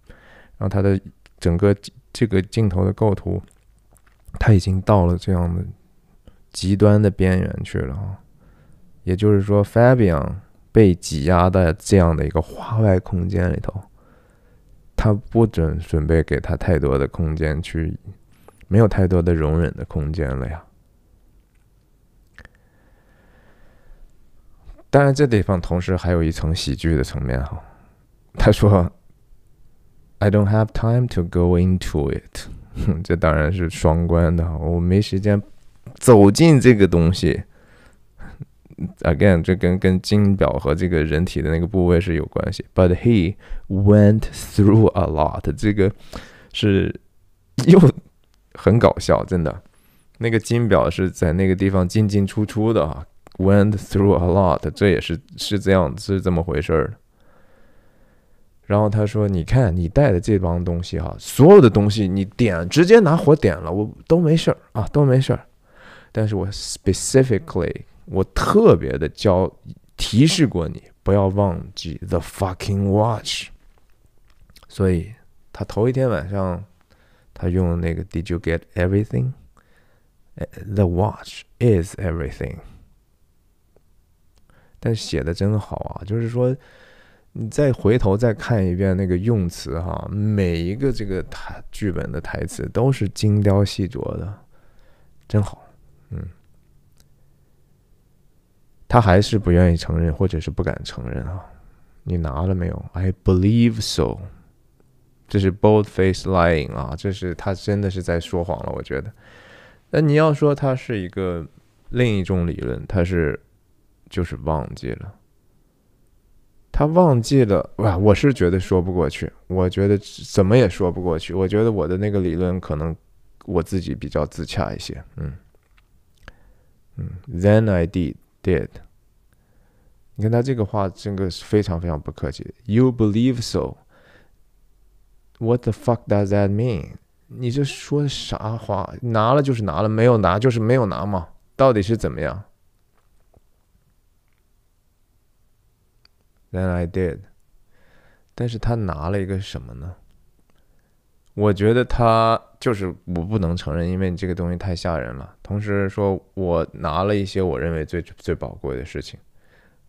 然后他的整个这个镜头的构图。他已经到了这样的极端的边缘去了啊，也就是说，Fabian 被挤压在这样的一个画外空间里头，他不准准备给他太多的空间去，没有太多的容忍的空间了呀。当然，这地方同时还有一层喜剧的层面哈。他说：“I don't have time to go into it。”哼，这当然是双关的。我没时间走进这个东西。Again，这跟跟金表和这个人体的那个部位是有关系。But he went through a lot。这个是 又很搞笑，真的。那个金表是在那个地方进进出出的啊。Went through a lot，这也是是这样是这么回事儿然后他说：“你看，你带的这帮东西，哈，所有的东西你点直接拿火点了，我都没事儿啊，都没事儿。但是我 specifically，我特别的教提示过你，不要忘记 the fucking watch。所以他头一天晚上，他用那个 did you get everything？The watch is everything。但写的真好啊，就是说。”你再回头再看一遍那个用词哈，每一个这个台剧本的台词都是精雕细琢的，真好，嗯。他还是不愿意承认，或者是不敢承认啊。你拿了没有？I believe so。这是 bold face lying 啊，这是他真的是在说谎了，我觉得。那你要说他是一个另一种理论，他是就是忘记了。他忘记了哇！我是觉得说不过去，我觉得怎么也说不过去。我觉得我的那个理论可能我自己比较自洽一些。嗯嗯，Then I did did。你看他这个话，这个是非常非常不客气。You believe so? What the fuck does that mean? 你这说的啥话？拿了就是拿了，没有拿就是没有拿嘛，到底是怎么样？Than I did，但是他拿了一个什么呢？我觉得他就是我不能承认，因为这个东西太吓人了。同时说，我拿了一些我认为最最宝贵的事情，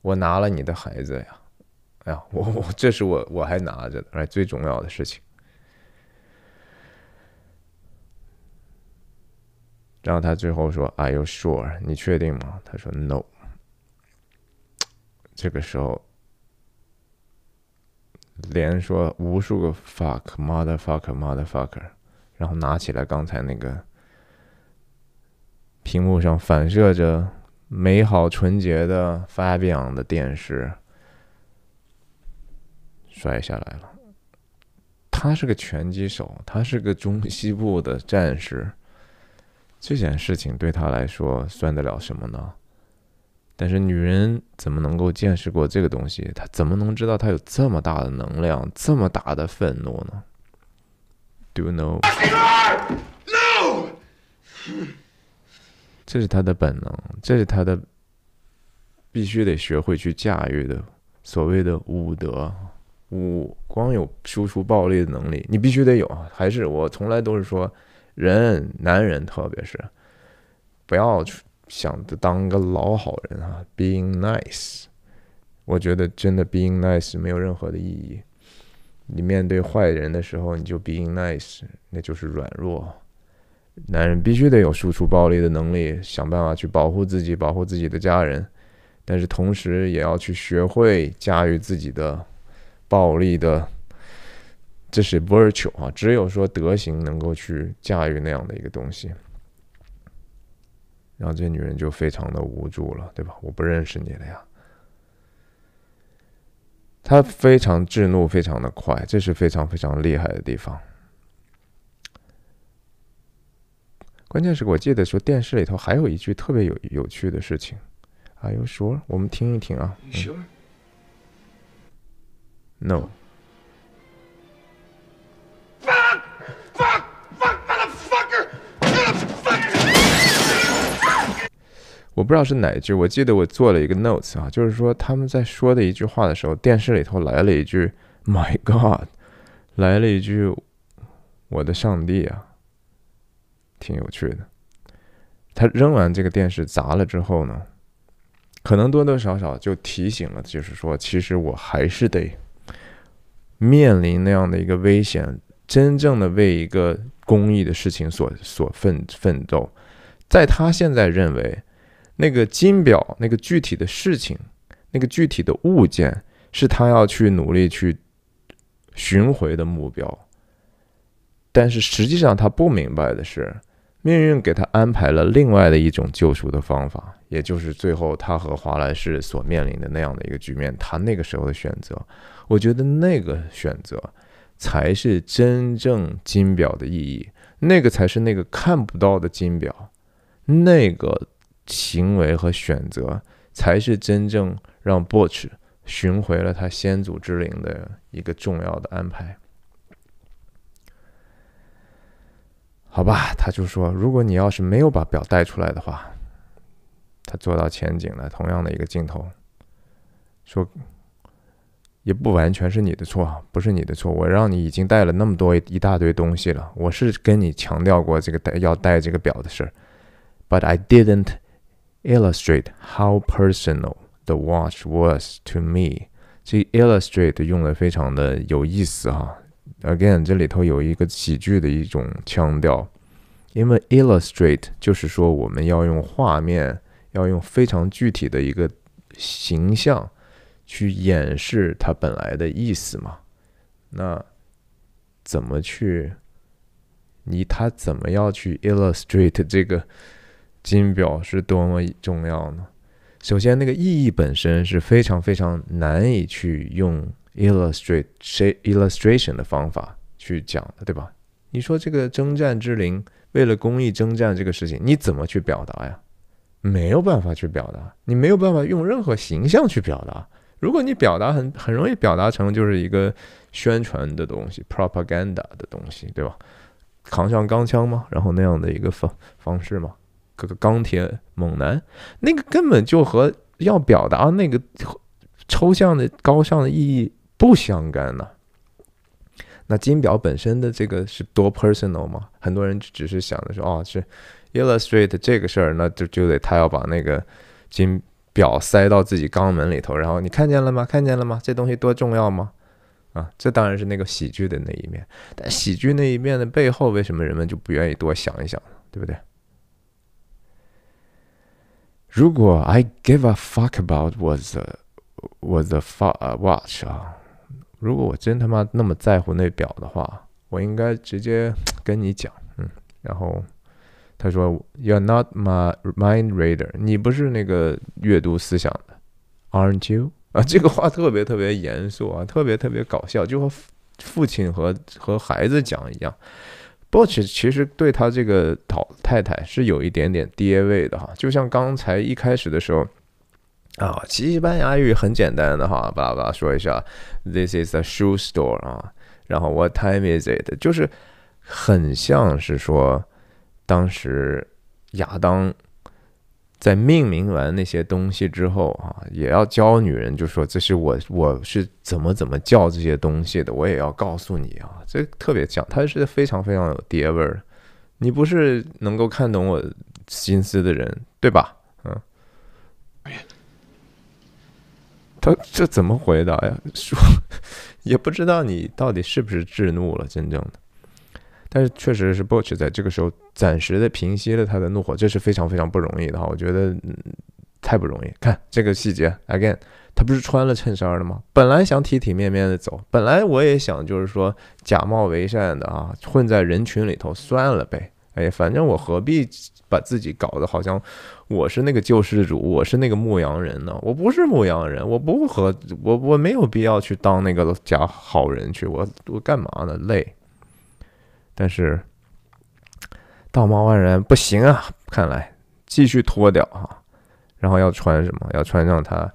我拿了你的孩子呀，哎呀，我我这是我我还拿着的，哎最重要的事情。然后他最后说：“Are you sure？你确定吗？”他说：“No。”这个时候。连说无数个 fuck motherfucker motherfucker，然后拿起来刚才那个屏幕上反射着美好纯洁的 Fabian 的电视，摔下来了。他是个拳击手，他是个中西部的战士，这件事情对他来说算得了什么呢？但是女人怎么能够见识过这个东西？她怎么能知道她有这么大的能量、这么大的愤怒呢？Do you k no，w 这是他的本能，这是他的必须得学会去驾驭的所谓的武德。武光有输出暴力的能力，你必须得有。还是我从来都是说，人男人特别是不要。想着当个老好人啊，being nice，我觉得真的 being nice 没有任何的意义。你面对坏人的时候，你就 being nice，那就是软弱。男人必须得有输出暴力的能力，想办法去保护自己，保护自己的家人。但是同时也要去学会驾驭自己的暴力的，这是 virtue 啊，只有说德行能够去驾驭那样的一个东西。然后这女人就非常的无助了，对吧？我不认识你了呀。她非常智怒，非常的快，这是非常非常厉害的地方。关键是，我记得说电视里头还有一句特别有有趣的事情：“Are you sure？” 我们听一听啊。Sure. No. 我不知道是哪一句，我记得我做了一个 notes 啊，就是说他们在说的一句话的时候，电视里头来了一句 “my god”，来了一句“我的上帝啊”，挺有趣的。他扔完这个电视砸了之后呢，可能多多少少就提醒了，就是说，其实我还是得面临那样的一个危险，真正的为一个公益的事情所所奋奋斗。在他现在认为。那个金表，那个具体的事情，那个具体的物件，是他要去努力去寻回的目标。但是实际上，他不明白的是，命运给他安排了另外的一种救赎的方法，也就是最后他和华莱士所面临的那样的一个局面。他那个时候的选择，我觉得那个选择才是真正金表的意义，那个才是那个看不到的金表，那个。行为和选择才是真正让 Buch 寻回了他先祖之灵的一个重要的安排。好吧，他就说：“如果你要是没有把表带出来的话，他做到前景了，同样的一个镜头，说也不完全是你的错，不是你的错。我让你已经带了那么多一大堆东西了，我是跟你强调过这个带要带这个表的事儿。But I didn't。” Illustrate how personal the watch was to me。这 illustrate 用的非常的有意思哈。Again，这里头有一个喜剧的一种腔调，因为 illustrate 就是说我们要用画面，要用非常具体的一个形象去掩饰它本来的意思嘛。那怎么去？你他怎么要去 illustrate 这个？金表是多么重要呢？首先，那个意义本身是非常非常难以去用 illustr a 谁 illustration 的方法去讲的，对吧？你说这个征战之灵为了公益征战这个事情，你怎么去表达呀？没有办法去表达，你没有办法用任何形象去表达。如果你表达很很容易表达成就是一个宣传的东西、propaganda 的东西，对吧？扛上钢枪吗？然后那样的一个方方式吗？个个钢铁猛男，那个根本就和要表达那个抽象的高尚的意义不相干呐。那金表本身的这个是多 personal 吗？很多人只是想的说，哦，是 illustrate 这个事儿，那就就得他要把那个金表塞到自己肛门里头。然后你看见了吗？看见了吗？这东西多重要吗？啊，这当然是那个喜剧的那一面。但喜剧那一面的背后，为什么人们就不愿意多想一想？对不对？如果 I give a fuck about was was the watch 啊，如果我真他妈那么在乎那表的话，我应该直接 跟你讲，嗯。然后他说 You're not my mind reader，你不是那个阅读思想的，aren't you？啊，这个话特别特别严肃啊，特别特别搞笑，就和父亲和和孩子讲一样。不过，其其实对他这个讨太太是有一点点爹位的哈，就像刚才一开始的时候，啊，西班牙语很简单的哈，叭叭说一下，This is a shoe store 啊，然后 What time is it？就是很像是说当时亚当。在命名完那些东西之后啊，也要教女人，就说这是我我是怎么怎么叫这些东西的，我也要告诉你啊，这特别像，他是非常非常有爹味儿，你不是能够看懂我心思的人，对吧？嗯，他这怎么回答呀？说也不知道你到底是不是智怒了，真正的。但是确实是 b u c h 在这个时候暂时的平息了他的怒火，这是非常非常不容易的哈，我觉得嗯、太不容易。看这个细节，Again，他不是穿了衬衫了吗？本来想体体面面的走，本来我也想就是说假冒伪善的啊，混在人群里头算了呗。哎，反正我何必把自己搞得好像我是那个救世主，我是那个牧羊人呢？我不是牧羊人，我不和我我没有必要去当那个假好人去，我我干嘛呢？累。但是道貌岸然不行啊！看来继续脱掉哈，然后要穿什么？要穿上他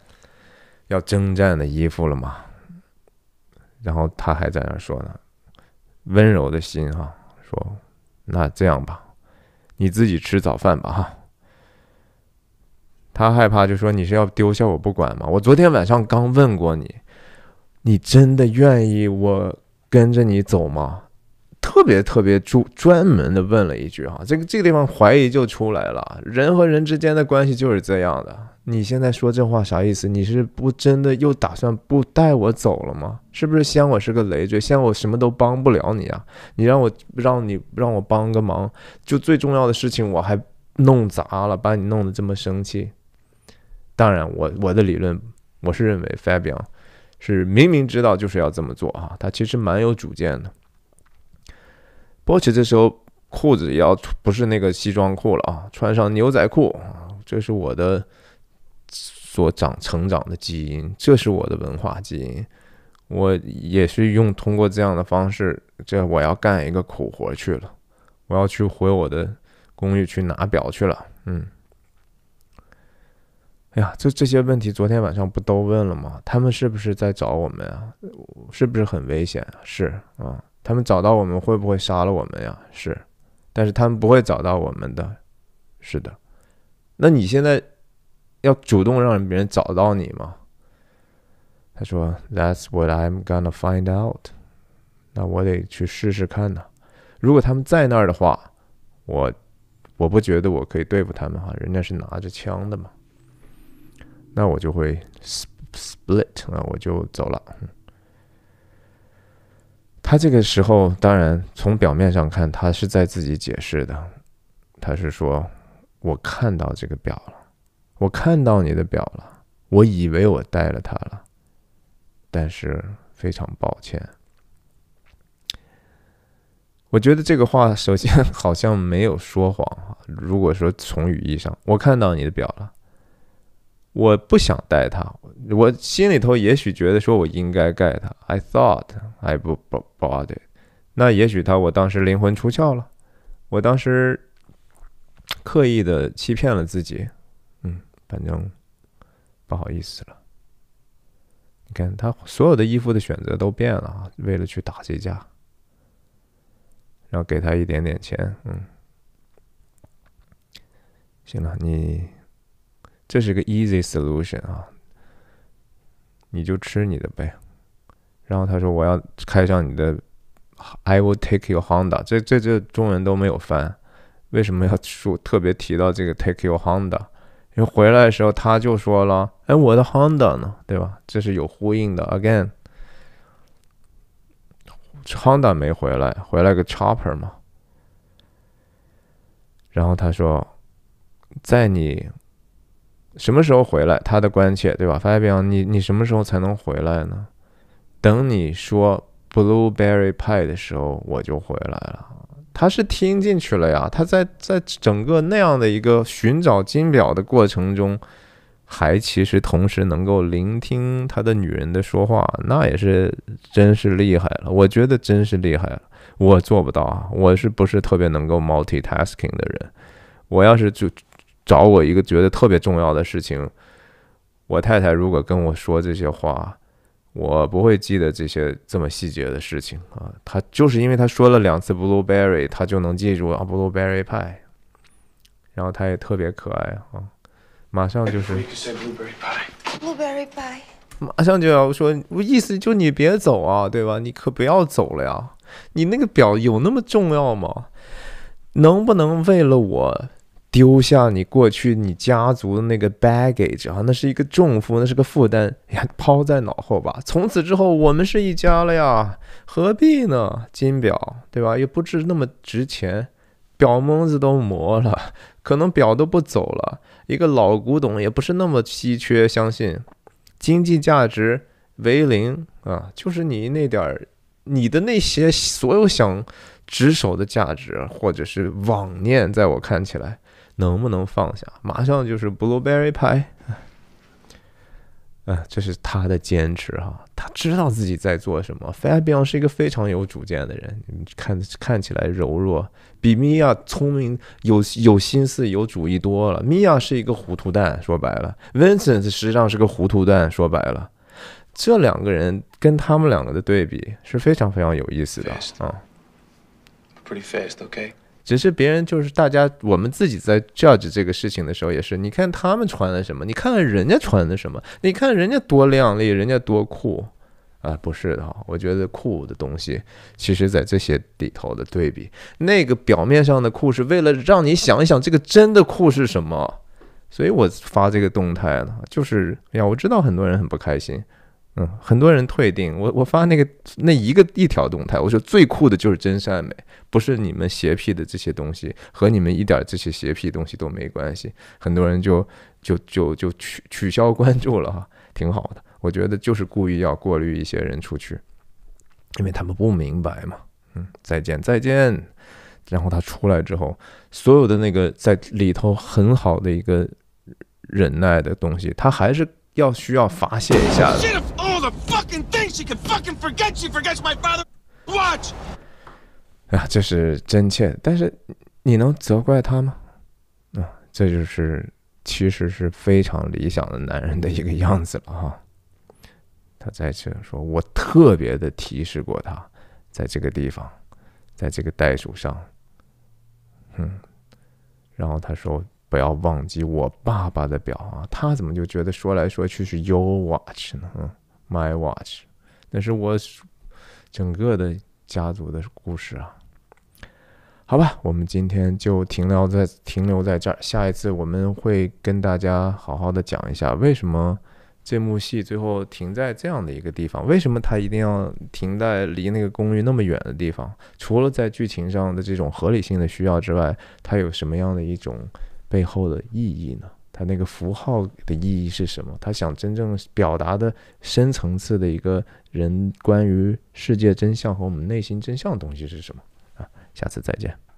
要征战的衣服了吗？然后他还在那说呢，温柔的心哈，说那这样吧，你自己吃早饭吧哈。他害怕就说你是要丢下我不管吗？我昨天晚上刚问过你，你真的愿意我跟着你走吗？特别特别注专门的问了一句哈，这个这个地方怀疑就出来了。人和人之间的关系就是这样的。你现在说这话啥意思？你是不真的又打算不带我走了吗？是不是嫌我是个累赘，嫌我什么都帮不了你啊？你让我让你让我帮个忙，就最重要的事情我还弄砸了，把你弄得这么生气。当然，我我的理论我是认为 Fabian 是明明知道就是要这么做啊，他其实蛮有主见的。波起这时候，裤子要不是那个西装裤了啊，穿上牛仔裤啊，这是我的所长成长的基因，这是我的文化基因。我也是用通过这样的方式，这我要干一个苦活去了，我要去回我的公寓去拿表去了。嗯，哎呀，这这些问题昨天晚上不都问了吗？他们是不是在找我们啊？是不是很危险是啊。他们找到我们会不会杀了我们呀？是，但是他们不会找到我们的，是的。那你现在要主动让别人找到你吗？他说：“That's what I'm gonna find out。”那我得去试试看呢。如果他们在那儿的话，我我不觉得我可以对付他们哈，人家是拿着枪的嘛。那我就会 split 啊，我就走了。他这个时候，当然从表面上看，他是在自己解释的。他是说：“我看到这个表了，我看到你的表了，我以为我带了它了，但是非常抱歉。”我觉得这个话，首先 好像没有说谎啊。如果说从语义上，我看到你的表了。我不想带他，我心里头也许觉得说我应该盖他。I thought I bought it。那也许他我当时灵魂出窍了，我当时刻意的欺骗了自己。嗯，反正不好意思了。你看他所有的衣服的选择都变了为了去打这架，然后给他一点点钱。嗯，行了，你。这是个 easy solution 啊，你就吃你的呗。然后他说：“我要开上你的，I will take your Honda。”这这这中文都没有翻，为什么要说特别提到这个 take your Honda？因为回来的时候他就说了：“哎，我的 Honda 呢？对吧？”这是有呼应的。Again，Honda 没回来，回来个 Chopper 嘛。然后他说：“在你。”什么时候回来？他的关切，对吧？发小兵，你你什么时候才能回来呢？等你说 “blueberry pie” 的时候，我就回来了。他是听进去了呀。他在在整个那样的一个寻找金表的过程中，还其实同时能够聆听他的女人的说话，那也是真是厉害了。我觉得真是厉害了。我做不到啊。我是不是特别能够 multitasking 的人？我要是就。找我一个觉得特别重要的事情，我太太如果跟我说这些话，我不会记得这些这么细节的事情啊。他就是因为他说了两次 blueberry，他就能记住啊 blueberry pie。然后他也特别可爱啊。马上就是，blueberry pie，blueberry pie，马上就要说，我意思就你别走啊，对吧？你可不要走了呀。你那个表有那么重要吗？能不能为了我？丢下你过去你家族的那个 baggage 啊，那是一个重负，那是个负担，呀，抛在脑后吧。从此之后，我们是一家了呀，何必呢？金表对吧？也不值那么值钱，表蒙子都磨了，可能表都不走了。一个老古董也不是那么稀缺，相信经济价值为零啊，就是你那点儿，你的那些所有想执守的价值或者是妄念，在我看起来。能不能放下？马上就是 blueberry pie，哎，这是他的坚持哈。他知道自己在做什么。Fabian 是一个非常有主见的人，看看起来柔弱，比 Mia 明有有心思、有主意多了。Mia 是一个糊涂蛋，说白了。Vincent 实际上是个糊涂蛋，说白了。这两个人跟他们两个的对比是非常非常有意思的啊。Pretty fast, okay. 只是别人就是大家，我们自己在 judge 这个事情的时候也是，你看他们穿的什么，你看看人家穿的什么，你看人家多靓丽，人家多酷啊！不是的哈，我觉得酷的东西，其实，在这些里头的对比，那个表面上的酷是为了让你想一想，这个真的酷是什么。所以我发这个动态了，就是，哎呀，我知道很多人很不开心，嗯，很多人退订，我我发那个那一个一条动态，我说最酷的就是真善美。不是你们邪僻的这些东西，和你们一点这些邪僻东西都没关系。很多人就就就就取取消关注了，哈，挺好的。我觉得就是故意要过滤一些人出去，因为他们不明白嘛。嗯，再见再见。然后他出来之后，所有的那个在里头很好的一个忍耐的东西，他还是要需要发泄一下。的。啊，这是真切，但是你能责怪他吗？啊，这就是其实是非常理想的男人的一个样子了哈。他在这说，我特别的提示过他，在这个地方，在这个袋鼠上，嗯。然后他说，不要忘记我爸爸的表啊。他怎么就觉得说来说去是 “your watch” 呢？“my 嗯 watch”？那是我整个的家族的故事啊。好吧，我们今天就停留在停留在这儿。下一次我们会跟大家好好的讲一下，为什么这幕戏最后停在这样的一个地方？为什么他一定要停在离那个公寓那么远的地方？除了在剧情上的这种合理性的需要之外，它有什么样的一种背后的意义呢？它那个符号的意义是什么？他想真正表达的深层次的一个人关于世界真相和我们内心真相的东西是什么？下次再见。